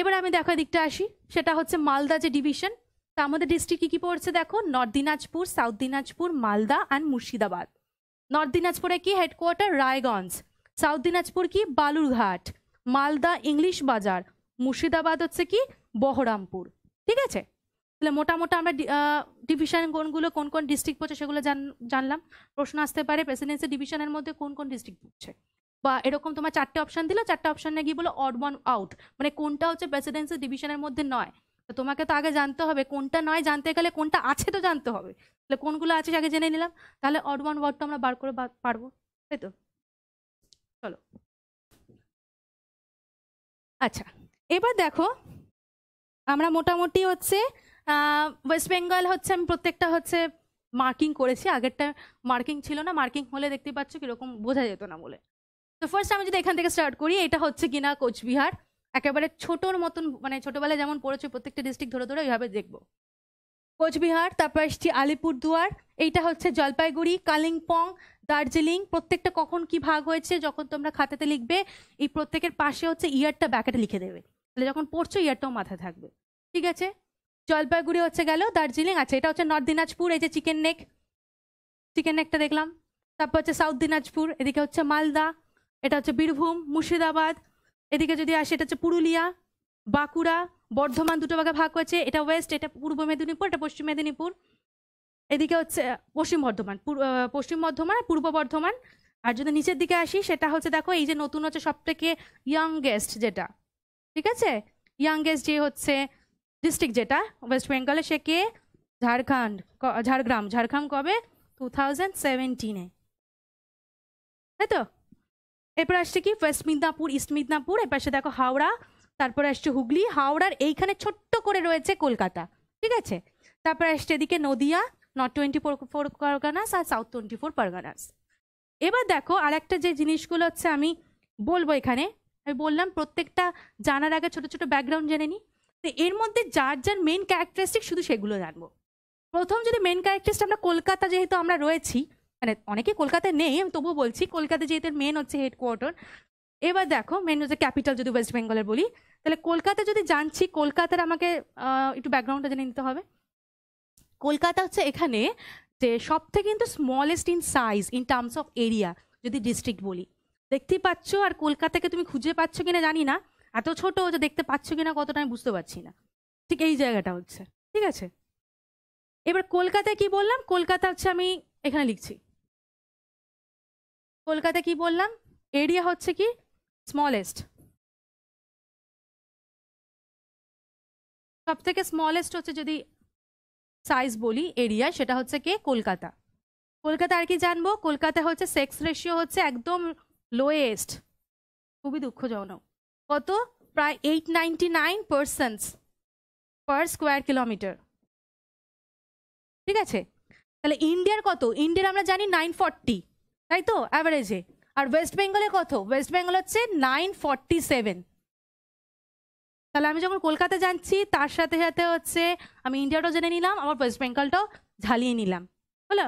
এবার আমি দেখা দিকটা আসি সেটা হচ্ছে মালদা যে ডিভিশন তা আমাদের ডিস্ট্রিক্ট কী কী পড়ছে দেখো north Dinajpur south Dinajpur Malda and Murshidabad north দিনাজপুরে কি হেডকোয়ার্টার রায়গঞ্জ সাউথ দিনাজপুর কি বালুরঘাট মালদা ইংলিশ বাজার মুর্শিদাবাদ হচ্ছে কি বহরামপুর ঠিক আছে তাহলে মোটামোটা আমরা ডিভিশন কোনগুলো কোন কোন ডিস্ট্রিক্ট পড়ছে সেগুলো জানলাম প্রশ্ন আসতে পারে প্রেসিডেন্সি ডিভিশনের মধ্যে কোন কোন ডিস্ট্রিক্ট পড়ছে বা এরকম তোমার চারটে অপশান দিলো চারটে অপশানে গিয়ে বলো অড ওয়ান আউট মানে কোনটা হচ্ছে প্রেসিডেন্সি ডিভিশনের মধ্যে নয় তো তোমাকে তো আগে জানতে হবে কোনটা নয় জানতে গেলে কোনটা আছে তো জানতে হবে তাহলে কোনগুলো আছে আগে জেনে নিলাম তাহলে অড ওয়ান ওয়ার্ডটা আমরা বার করে পারবো তাই তো চলো আচ্ছা এবার দেখো আমরা মোটামুটি হচ্ছে ওয়েস্ট বেঙ্গল হচ্ছে আমি প্রত্যেকটা হচ্ছে মার্কিং করেছি আগেরটা মার্কিং ছিল না মার্কিং হলে দেখতে পাচ্ছ কীরকম বোঝা যেত না বলে তো ফার্স্ট আমি যদি এখান থেকে স্টার্ট করি এটা হচ্ছে কিনা কোচবিহার একেবারে ছোটোর মতন মানে ছোটোবেলায় যেমন পড়েছে প্রত্যেকটা ডিস্ট্রিক্ট ধরে ধরে ওইভাবে দেখবো কোচবিহার তারপর এসছি আলিপুরদুয়ার এইটা হচ্ছে জলপাইগুড়ি কালিম্পং দার্জিলিং প্রত্যেকটা কখন কি ভাগ হয়েছে যখন তোমরা খাতাতে লিখবে এই প্রত্যেকের পাশে হচ্ছে ইয়ারটা ব্যাকেটে লিখে দেবে তাহলে যখন পড়ছো ইয়ারটাও মাথায় থাকবে ঠিক আছে জলপাইগুড়ি হচ্ছে গেল দার্জিলিং আছে এটা হচ্ছে নর্থ দিনাজপুর এই যে চিকেন নেক চিকেন নেকটা দেখলাম তারপর হচ্ছে সাউথ দিনাজপুর এদিকে হচ্ছে মালদা এটা হচ্ছে বীরভূম মুর্শিদাবাদ এদিকে যদি আসে এটা হচ্ছে পুরুলিয়া বাঁকুড়া বর্ধমান দুটো ভাগে ভাগ হয়েছে এটা ওয়েস্ট এটা পূর্ব মেদিনীপুর এটা পশ্চিম মেদিনীপুর এদিকে হচ্ছে পশ্চিম বর্ধমান পশ্চিম বর্ধমান আর পূর্ব বর্ধমান আর যদি নিচের দিকে আসি সেটা হচ্ছে দেখো এই যে নতুন হচ্ছে সব থেকে ইয়াংগেস্ট যেটা ঠিক আছে ইয়াংগেস্ট যে হচ্ছে ডিস্ট্রিক্ট যেটা ওয়েস্ট বেঙ্গলে সে কে ঝাড়খণ্ড ঝাড়গ্রাম ঝাড়গ্রাম কবে টু থাউজেন্ড সেভেন্টিনে তাই তো এরপর আসছে কি ওয়েস্ট মিদনাপুর ইস্ট মিদনাপুর এর পাশে দেখো হাওড়া তারপর আসছে হুগলি হাওড়ার এইখানে ছোট্ট করে রয়েছে কলকাতা ঠিক আছে তারপর আসছে এদিকে Nadia north twenty four four Parganas আর সাউথ টোয়েন্টি ফোর পারগানাস এবার দেখো আর একটা যে জিনিসগুলো হচ্ছে আমি বলবো এখানে আমি বললাম প্রত্যেকটা জানার আগে ছোট ছোট ব্যাকগ্রাউন্ড জেনে নিই তো এর মধ্যে যার যার মেন ক্যারেক্টারিস্টিক শুধু সেগুলো জানবো প্রথম যদি মেন ক্যারেক্টারিস্ট আমরা কলকাতা যেহেতু আমরা রয়েছি মানে অনেকে কলকাতায় নেই আমি তবুও বলছি কলকাতা যেহেতু মেন হচ্ছে হেডকোয়ার্টার এবার দেখো মেন হচ্ছে ক্যাপিটাল যদি ওয়েস্ট বেঙ্গলের বলি তাহলে কলকাতা যদি জানছি কলকাতার আমাকে একটু ব্যাকগ্রাউন্ডটা জেনে নিতে হবে কলকাতা হচ্ছে এখানে যে সব থেকে কিন্তু smallest in size in terms of area যদি ডিস্ট্রিক্ট বলি দেখতেই পাচ্ছ আর কলকাতাকে তুমি খুঁজে পাচ্ছ কিনা জানি না এত ছোট যে দেখতে পাচ্ছ কিনা কতটা আমি বুঝতে পারছি না ঠিক এই জায়গাটা হচ্ছে ঠিক আছে এবার কলকাতায় কি বললাম কলকাতা হচ্ছে আমি এখানে লিখছি কলকাতা কি বললাম এরিয়া হচ্ছে কি স্মলেস্ট সব থেকে স্মলেস্ট হচ্ছে যদি সাইজ বলি এরিয়া সেটা হচ্ছে কে কলকাতা কলকাতা আর কি জানবো কলকাতা হচ্ছে সেক্স রেশিও হচ্ছে একদম লোয়েস্ট খুবই দুঃখজনক কত প্রায় eight ninety nine percents per square kilometre ঠিক আছে তাহলে ইন্ডিয়ার কত ইন্ডিয়ার আমরা জানি নাইন ফর্টি তাই তো অ্যাভারেজে আর ওয়েস্ট বেঙ্গলের কত ওয়েস্ট বেঙ্গল হচ্ছে নাইন ফর্টি সেভেন তাহলে আমি যখন কলকাতা যাচ্ছি তার সাথে সাথে হচ্ছে আমি ইন্ডিয়াটাও জেনে নিলাম আমার ওয়েস্ট বেঙ্গলটাও ঝালিয়ে নিলাম বলো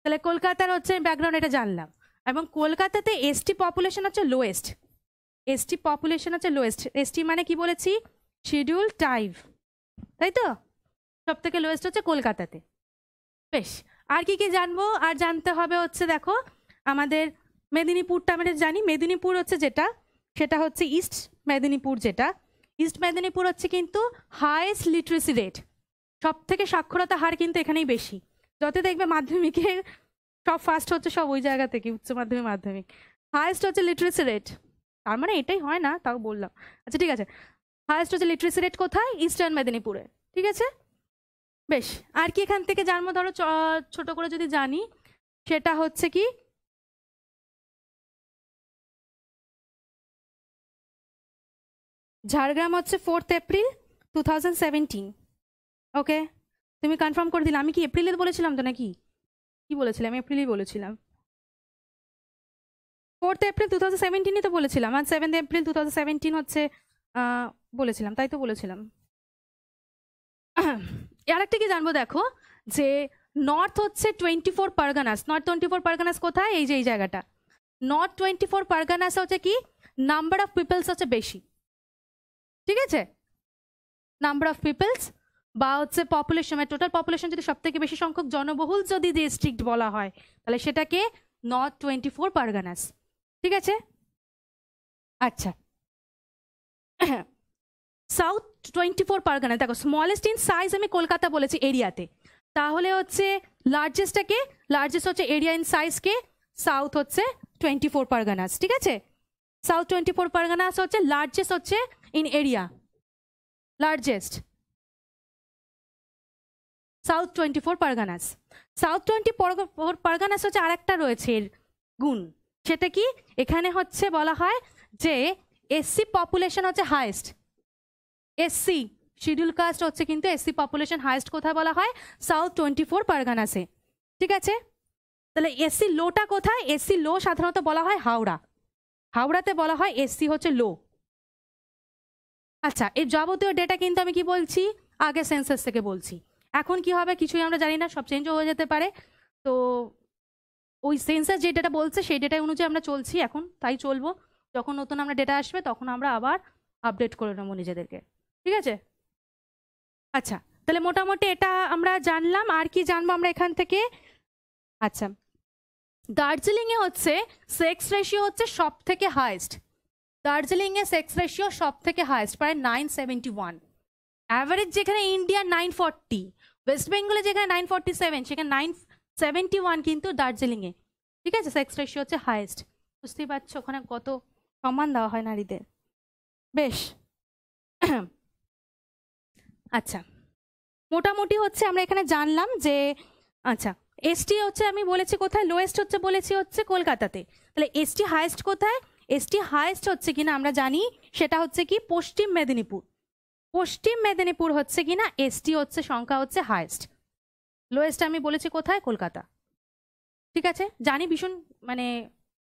তাহলে কলকাতার হচ্ছে ব্যাকগ্রাউন্ড এটা জানলাম এবং কলকাতাতে এসটি পপুলেশন হচ্ছে লোয়েস্ট এসটি পপুলেশন হচ্ছে লোয়েস্ট এসটি মানে কি বলেছি শিডিউল টাইভ তাই তো সব থেকে লোয়েস্ট হচ্ছে কলকাতাতে বেশ আর কি কি জানবো আর জানতে হবে হচ্ছে দেখো আমাদের মেদিনীপুরটা আমরা জানি মেদিনীপুর হচ্ছে যেটা সেটা হচ্ছে ইস্ট মেদিনীপুর যেটা ইস্ট মেদিনীপুর হচ্ছে কিন্তু হায়েস্ট লিটারেসি রেট সব থেকে সাক্ষরতা হার কিন্তু এখানেই বেশি যত দেখবে মাধ্যমিকে সব ফার্স্ট হচ্ছে সব ওই জায়গা থেকে উচ্চ মাধ্যমিক মাধ্যমিক হায়েস্ট হচ্ছে লিটারেসি রেট তার মানে এটাই হয় না তাও বললাম আচ্ছা ঠিক আছে হায়েস্ট হচ্ছে লিটারেসি রেট কোথায় ইস্টার্ন মেদিনীপুরে ঠিক আছে বেশ আর কি এখান থেকে জানবো ধরো ছোট করে যদি জানি সেটা হচ্ছে কি ঝাড়গ্রাম হচ্ছে ফোর্থ এপ্রিল টু ওকে তুমি কনফার্ম করে দিলে আমি কি এপ্রিলে বলেছিলাম তো নাকি কি বলেছিলাম এপ্রিলেই বলেছিলাম ফোর্থ এপ্রিল টু থাউজেন্ড সেভেন্টিনই তো বলেছিলাম আর seventh April two thousand seventeen হচ্ছে বলেছিলাম তাই তো বলেছিলাম (clears throat) আর একটা কি জানবো দেখো যে নর্থ হচ্ছে twenty four Parganas north twenty four Parganas কোথায় এই যে এই জায়গাটা নর্থ টোয়েন্টি ফোর পারগানাস হচ্ছে কি নাম্বার অফ পিপলস হচ্ছে বেশি ঠিক আছে নাম্বার অফ পিপলস বা হচ্ছে পপুলেশন মানে টোটাল পপুলেশন যদি সবথেকে বেশি সংখ্যক জনবহুল যদি ডিস্ট্রিক্ট বলা হয় তাহলে সেটাকে নর্থ টোয়েন্টি ফোর পারগানাস ঠিক আছে আচ্ছা সাউথ টোয়েন্টি ফোর পারগানা দেখো স্মলেস্ট ইন সাইজ আমি কলকাতা বলেছি এরিয়াতে তাহলে হচ্ছে লার্জেস্টটাকে লার্জেস্ট হচ্ছে এরিয়া ইন সাইজকে সাউথ হচ্ছে টোয়েন্টি ফোর পারগানাস ঠিক আছে সাউথ টোয়েন্টি ফোর পারগানাস হচ্ছে লার্জেস্ট হচ্ছে in area largest south twenty four Parganas south twenty Parganas হচ্ছে আর একটা রয়েছে এর গুণ সেটা কি এখানে হচ্ছে বলা হয় যে এসসি পপুলেশন হচ্ছে হায়েস্ট এসসি শিডিউল কাস্ট হচ্ছে কিন্তু এসসি পপুলেশন হায়েস্ট কোথায় বলা হয় সাউথ টোয়েন্টি ফোর পারগানাসে ঠিক আছে তাহলে এসসি লোটা কোথায় এসসি লো সাধারণত বলা হয় হাওড়া হাওড়াতে বলা হয় এসসি হচ্ছে লো আচ্ছা এই যাবতীয় ডেটা কিন্তু আমি কি বলছি আগে সেন্সাস থেকে বলছি এখন কি হবে কিছুই আমরা জানি না সব চেঞ্জও হয়ে যেতে পারে তো ওই সেন্সার যে ডেটা বলছে সেই ডেটা অনুযায়ী আমরা চলছি এখন তাই চলবো যখন নতুন আমরা ডেটা আসবে তখন আমরা আবার আপডেট করে নেবো নিজেদেরকে ঠিক আছে আচ্ছা তাহলে মোটামুটি এটা আমরা জানলাম আর কি জানবো আমরা এখান থেকে আচ্ছা দার্জিলিংয়ে হচ্ছে সেক্স রেশিও হচ্ছে সব থেকে হায়েস্ট দার্জিলিংয়ে সেক্স রেশিও সব থেকে হায়েস্ট প্রায় নাইন সেভেন্টি ওয়ান অ্যাভারেজ যেখানে ইন্ডিয়া নাইন ফর্টি ওয়েস্ট বেঙ্গলে যেখানে নাইন ফর্টি সেভেন সেখানে নাইন সেভেন্টি ওয়ান কিন্তু দার্জিলিংয়ে ঠিক আছে সেক্স রেশিও হচ্ছে হায়েস্ট বুঝতেই পারছো ওখানে কত সম্মান দেওয়া হয় নারীদের বেশ (clears throat) আচ্ছা মোটামুটি হচ্ছে আমরা এখানে জানলাম যে আচ্ছা এসটি হচ্ছে আমি বলেছি কোথায় লোয়েস্ট হচ্ছে বলেছি হচ্ছে কলকাতাতে তাহলে এসটি হায়েস্ট কোথায় এসটি হায়েস্ট হচ্ছে কিনা আমরা জানি সেটা হচ্ছে কি পশ্চিম মেদিনীপুর পশ্চিম মেদিনীপুর হচ্ছে কিনা এসটি হচ্ছে সংখ্যা হচ্ছে হায়েস্ট লোয়েস্ট আমি বলেছি কোথায় কলকাতা ঠিক আছে জানি ভীষণ মানে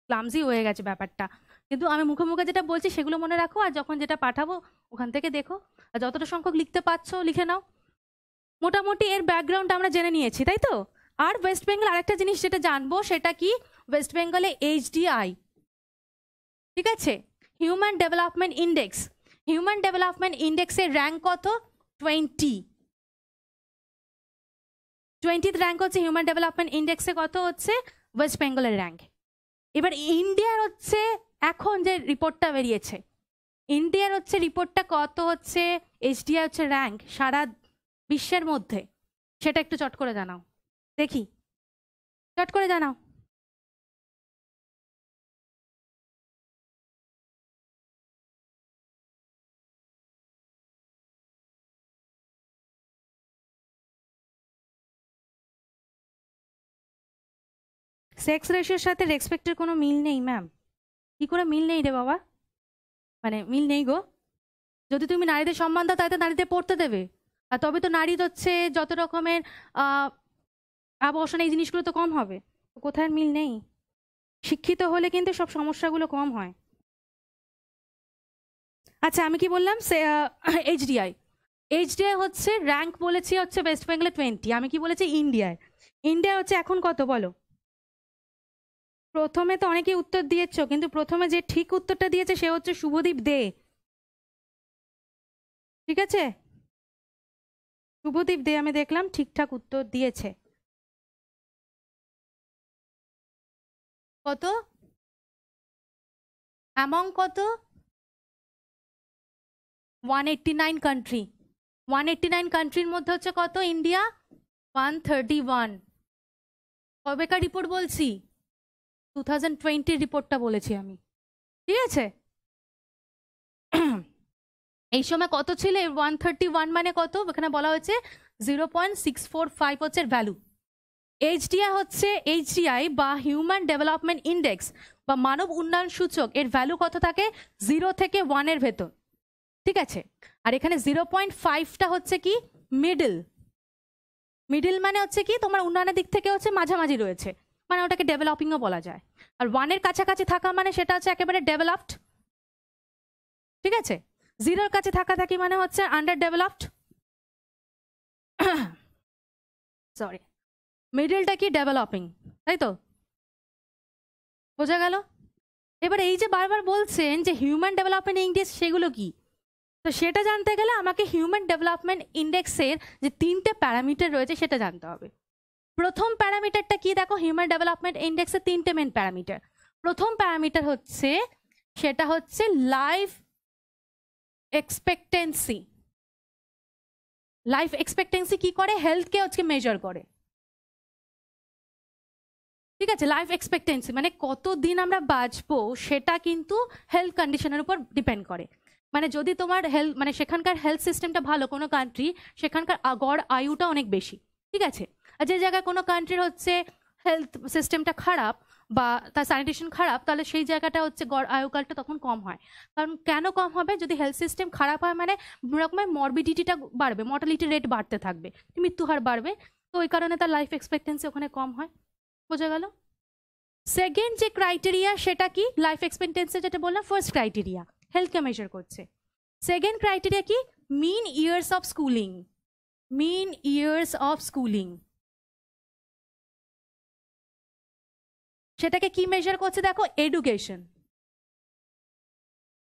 ক্লামজি হয়ে গেছে ব্যাপারটা কিন্তু আমি মুখে মুখে যেটা বলছি সেগুলো মনে রাখো আর যখন যেটা পাঠাবো ওখান থেকে দেখো আর যতটা সংখ্যক লিখতে পারছো লিখে নাও মোটামুটি এর ব্যাকগ্রাউন্ড আমরা জেনে নিয়েছি তাই তো আর ওয়েস্ট বেঙ্গল আরেকটা জিনিস যেটা জানবো সেটা কি ওয়েস্ট বেঙ্গলে এইচডিআই ঠিক আছে human development index human development ইন্ডেক্সের র্যাঙ্ক কত টোয়েন্টি টোয়েন্টিথ র্যাঙ্ক হচ্ছে হিউম্যান ডেভেলপমেন্ট ইন্ডেক্সে কত হচ্ছে ওয়েস্ট বেঙ্গলের র্যাঙ্ক এবার ইন্ডিয়ার হচ্ছে এখন যে রিপোর্টটা বেরিয়েছে ইন্ডিয়ার হচ্ছে রিপোর্টটা কত হচ্ছে এইচডিআই হচ্ছে র্যাঙ্ক সারা বিশ্বের মধ্যে সেটা একটু চট করে জানাও দেখি চট করে জানাও সেক্স রেশিওর সাথে রেসপেক্টের কোনো মিল নেই ম্যাম কি করে মিল নেই রে বাবা মানে মিল নেই গো যদি তুমি নারীদের সম্মান দাও তাহলে নারীদের পড়তে দেবে আর তবে তো নারী হচ্ছে যত রকমের আবর্ষণ এই জিনিসগুলো তো কম হবে তো কোথায় মিল নেই শিক্ষিত হলে কিন্তু সব সমস্যাগুলো কম হয় আচ্ছা আমি কি বললাম সে এইচডিআই এইচডিআই হচ্ছে র্যাঙ্ক বলেছি হচ্ছে ওয়েস্ট বেঙ্গলে টোয়েন্টি আমি কি বলেছি ইন্ডিয়ায় ইন্ডিয়া হচ্ছে এখন কত বলো প্রথমে তো অনেকে উত্তর দিয়েছ কিন্তু প্রথমে যে ঠিক উত্তরটা দিয়েছে সে হচ্ছে শুভদীপ দে ঠিক আছে শুভদীপ দে আমি দেখলাম ঠিকঠাক উত্তর দিয়েছে কত অ্যামং কত one eighty nine country one eighty nine কান্ট্রির মধ্যে হচ্ছে কত ইন্ডিয়া ওয়ান থার্টি ওয়ান কবেকার রিপোর্ট বলছি টু থাউজেন্ড টোয়েন্টির রিপোর্টটা বলেছি আমি ঠিক আছে এই সময় কত ছিল ওয়ান থার্টি ওয়ান মানে কত এখানে বলা হয়েছে zero point six four five হচ্ছে ভ্যালু এইচডিআই হচ্ছে এইচডিআই বা হিউম্যান ডেভেলপমেন্ট ইন্ডেক্স বা মানব উন্নয়ন সূচক এর ভ্যালু কত থাকে জিরো থেকে ওয়ানের ভেতর ঠিক আছে আর এখানে জিরো পয়েন্ট ফাইভটা হচ্ছে কি মিডল মিডল মানে হচ্ছে কি তোমার উন্নয়নের দিক থেকে হচ্ছে মাঝামাঝি রয়েছে মানে ওটাকে ডেভেলপিংও বলা যায় আর ওয়ানের কাছাকাছি থাকা মানে সেটা হচ্ছে একেবারে ডেভেলপড ঠিক আছে জিরোর কাছে থাকা থাকি মানে হচ্ছে আন্ডার ডেভেলপড সরি মিডিলটা কি ডেভেলপিং তাই তো বোঝা গেল এবার এই যে বারবার বলছেন যে হিউম্যান ডেভেলপমেন্ট ইন্ডেক্স সেগুলো কি তো সেটা জানতে গেলে আমাকে হিউম্যান ডেভেলপমেন্ট ইন্ডেক্সের যে তিনটে প্যারামিটার রয়েছে সেটা জানতে হবে প্রথম প্যারামিটারটা কি দেখো হিউম্যান ডেভেলপমেন্ট ইন্ডেক্সের তিনটে মেন প্যারামিটার প্রথম প্যারামিটার হচ্ছে সেটা হচ্ছে লাইফ এক্সপেক্টেন্সি লাইফ এক্সপেক্টেন্সি কি করে হেলথকে হচ্ছে মেজার করে ঠিক আছে লাইফ এক্সপেক্টেন্সি মানে কত দিন আমরা বাঁচবো সেটা কিন্তু হেলথ কন্ডিশনের উপর ডিপেন্ড করে মানে যদি তোমার হেলথ মানে সেখানকার হেলথ সিস্টেমটা ভালো কোনো কান্ট্রি সেখানকার গড় আয়ুটা অনেক বেশি ঠিক আছে আর যে জায়গায় কোনো কান্ট্রির হচ্ছে হেলথ সিস্টেমটা খারাপ বা তার স্যানিটেশন খারাপ তাহলে সেই জায়গাটা হচ্ছে গড় আয়ুকালটা তখন কম হয় কারণ কেন কম হবে যদি হেলথ সিস্টেম খারাপ হয় মানে রকমের মরবিডিটিটা বাড়বে মর্টালিটি রেট বাড়তে থাকবে মৃত্যু হার বাড়বে তো ওই কারণে তার লাইফ এক্সপেক্টেন্সি ওখানে কম হয় বোঝা গেল সেকেন্ড যে ক্রাইটেরিয়া সেটা কি লাইফ এক্সপেক্টেন্সি যেটা বললাম ফার্স্ট ক্রাইটেরিয়া হেলথকে মেজার করছে সেকেন্ড ক্রাইটেরিয়া কি mean years of schooling mean years of schooling সেটাকে কি মেজার করছে দেখো এডুকেশন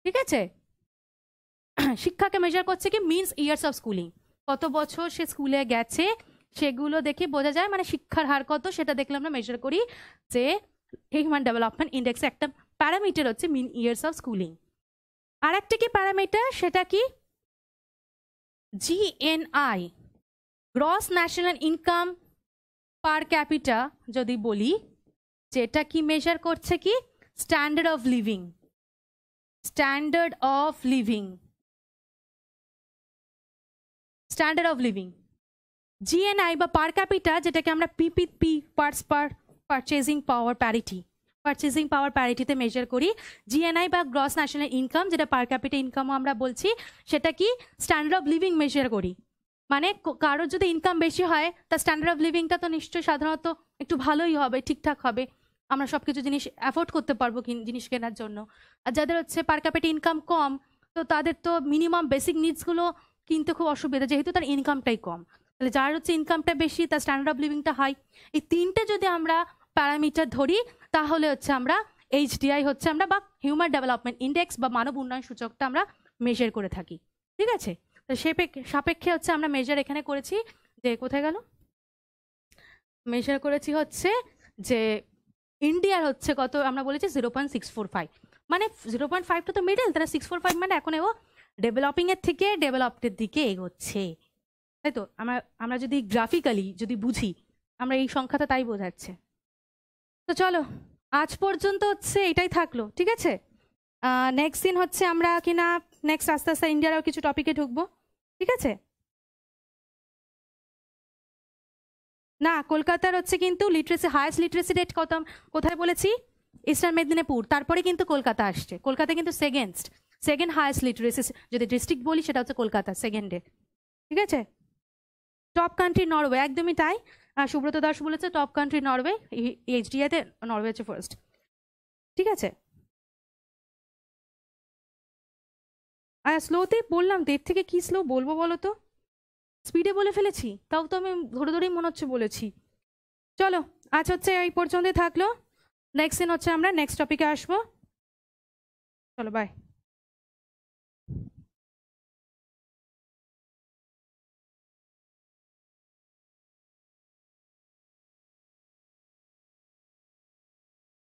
ঠিক আছে (clears throat) শিক্ষাকে মেজার করছে কি মিনস ইয়ার্স অফ স্কুলিং কত বছর সে স্কুলে গেছে সেগুলো দেখে বোঝা যায় মানে শিক্ষার হার কত সেটা দেখলে আমরা মেজার করি যে হিউম্যান ডেভেলপমেন্ট ইন্ডেক্সে একটা প্যারামিটার হচ্ছে মিন ইয়ার্স অফ স্কুলিং আর একটা কি প্যারামিটার সেটা কি GNI gross national income per capita যদি বলি যেটা কি মেজার করছে কি standard of living standard of living standard of living GNI বা পার ক্যাপিটা যেটাকে আমরা PP P purse par purchasing power parity purchasing power প্যারিটিতে মেজার করি জিএনআই বা গ্রস ন্যাশনাল ইনকাম যেটা পার ক্যাপিটা ইনকামও আমরা বলছি সেটা কি স্ট্যান্ডার্ড অফ লিভিং মেজার করি মানে কারোর যদি ইনকাম বেশি হয় তার স্ট্যান্ডার্ড অফ লিভিংটা তো নিশ্চয়ই সাধারণত একটু ভালোই হবে ঠিকঠাক হবে আমরা সব কিছু জিনিস অ্যাফোর্ড করতে পারবো জিনিস কেনার জন্য আর যাদের হচ্ছে পার ক্যাপিট ইনকাম কম তো তাদের তো মিনিমাম বেসিক নিডসগুলো কিনতে খুব অসুবিধা যেহেতু তার ইনকামটাই কম তাহলে যার হচ্ছে ইনকামটা বেশি তার স্ট্যান্ডার্ড অফ লিভিংটা হাই এই তিনটে যদি আমরা প্যারামিটার ধরি তাহলে হচ্ছে আমরা এইচডিআই হচ্ছে আমরা বা হিউম্যান ডেভেলপমেন্ট ইন্ডেক্স বা মানব উন্নয়ন সূচকটা আমরা মেজার করে থাকি ঠিক আছে তো সে সাপেক্ষে হচ্ছে আমরা মেজার এখানে করেছি যে কোথায় গেল মেজার করেছি হচ্ছে যে ইন্ডিয়ার হচ্ছে কত আমরা বলেছি zero point six four five মানে জিরো পয়েন্ট ফাইভটা তো মিডল তাহলে সিক্স ফোর ফাইভ মানে এখন এও ডেভেলপিংয়ের থেকে ডেভেলপডের দিকে এগোচ্ছে তাই তো আমরা আমরা যদি গ্রাফিক্যালি যদি বুঝি আমরা এই সংখ্যাটা তাই বোঝাচ্ছে তো চলো আজ পর্যন্ত হচ্ছে এটাই থাকলো ঠিক আছে নেক্সট দিন হচ্ছে আমরা কিনা নেক্সট আস্তে আস্তে ইন্ডিয়ারও কিছু টপিকে ঢুকবো ঠিক আছে না কলকাতার হচ্ছে কিন্তু লিটারেসি হায়েস্ট লিটারেসি রেট কত কোথায় বলেছি ইস্টার্ন মেদিনীপুর তারপরে কিন্তু কলকাতা আসছে কলকাতা কিন্তু সেকেন্ড সেকেন্ড হায়েস্ট লিটারেসি যদি ডিস্ট্রিক্ট বলি সেটা হচ্ছে কলকাতা সেকেন্ডে ঠিক আছে টপ কান্ট্রি নরওয়ে একদমই তাই সুব্রত দাস বলেছে টপ কান্ট্রি নরওয়ে এইচডিআতে নরওয়ে হচ্ছে ফার্স্ট ঠিক আছে আর আচ্ছা, স্লোতে বললাম দেব থেকে কি স্লো বলবো বলো তো স্পিডে বলে ফেলেছি তাও তো আমি ধরে ধরেই মনে হচ্ছে বলেছি চলো আজ হচ্ছে এই পর্যন্তই থাকলো নেক্সট দিন হচ্ছে আমরা নেক্সট টপিকে আসবো চলো বাই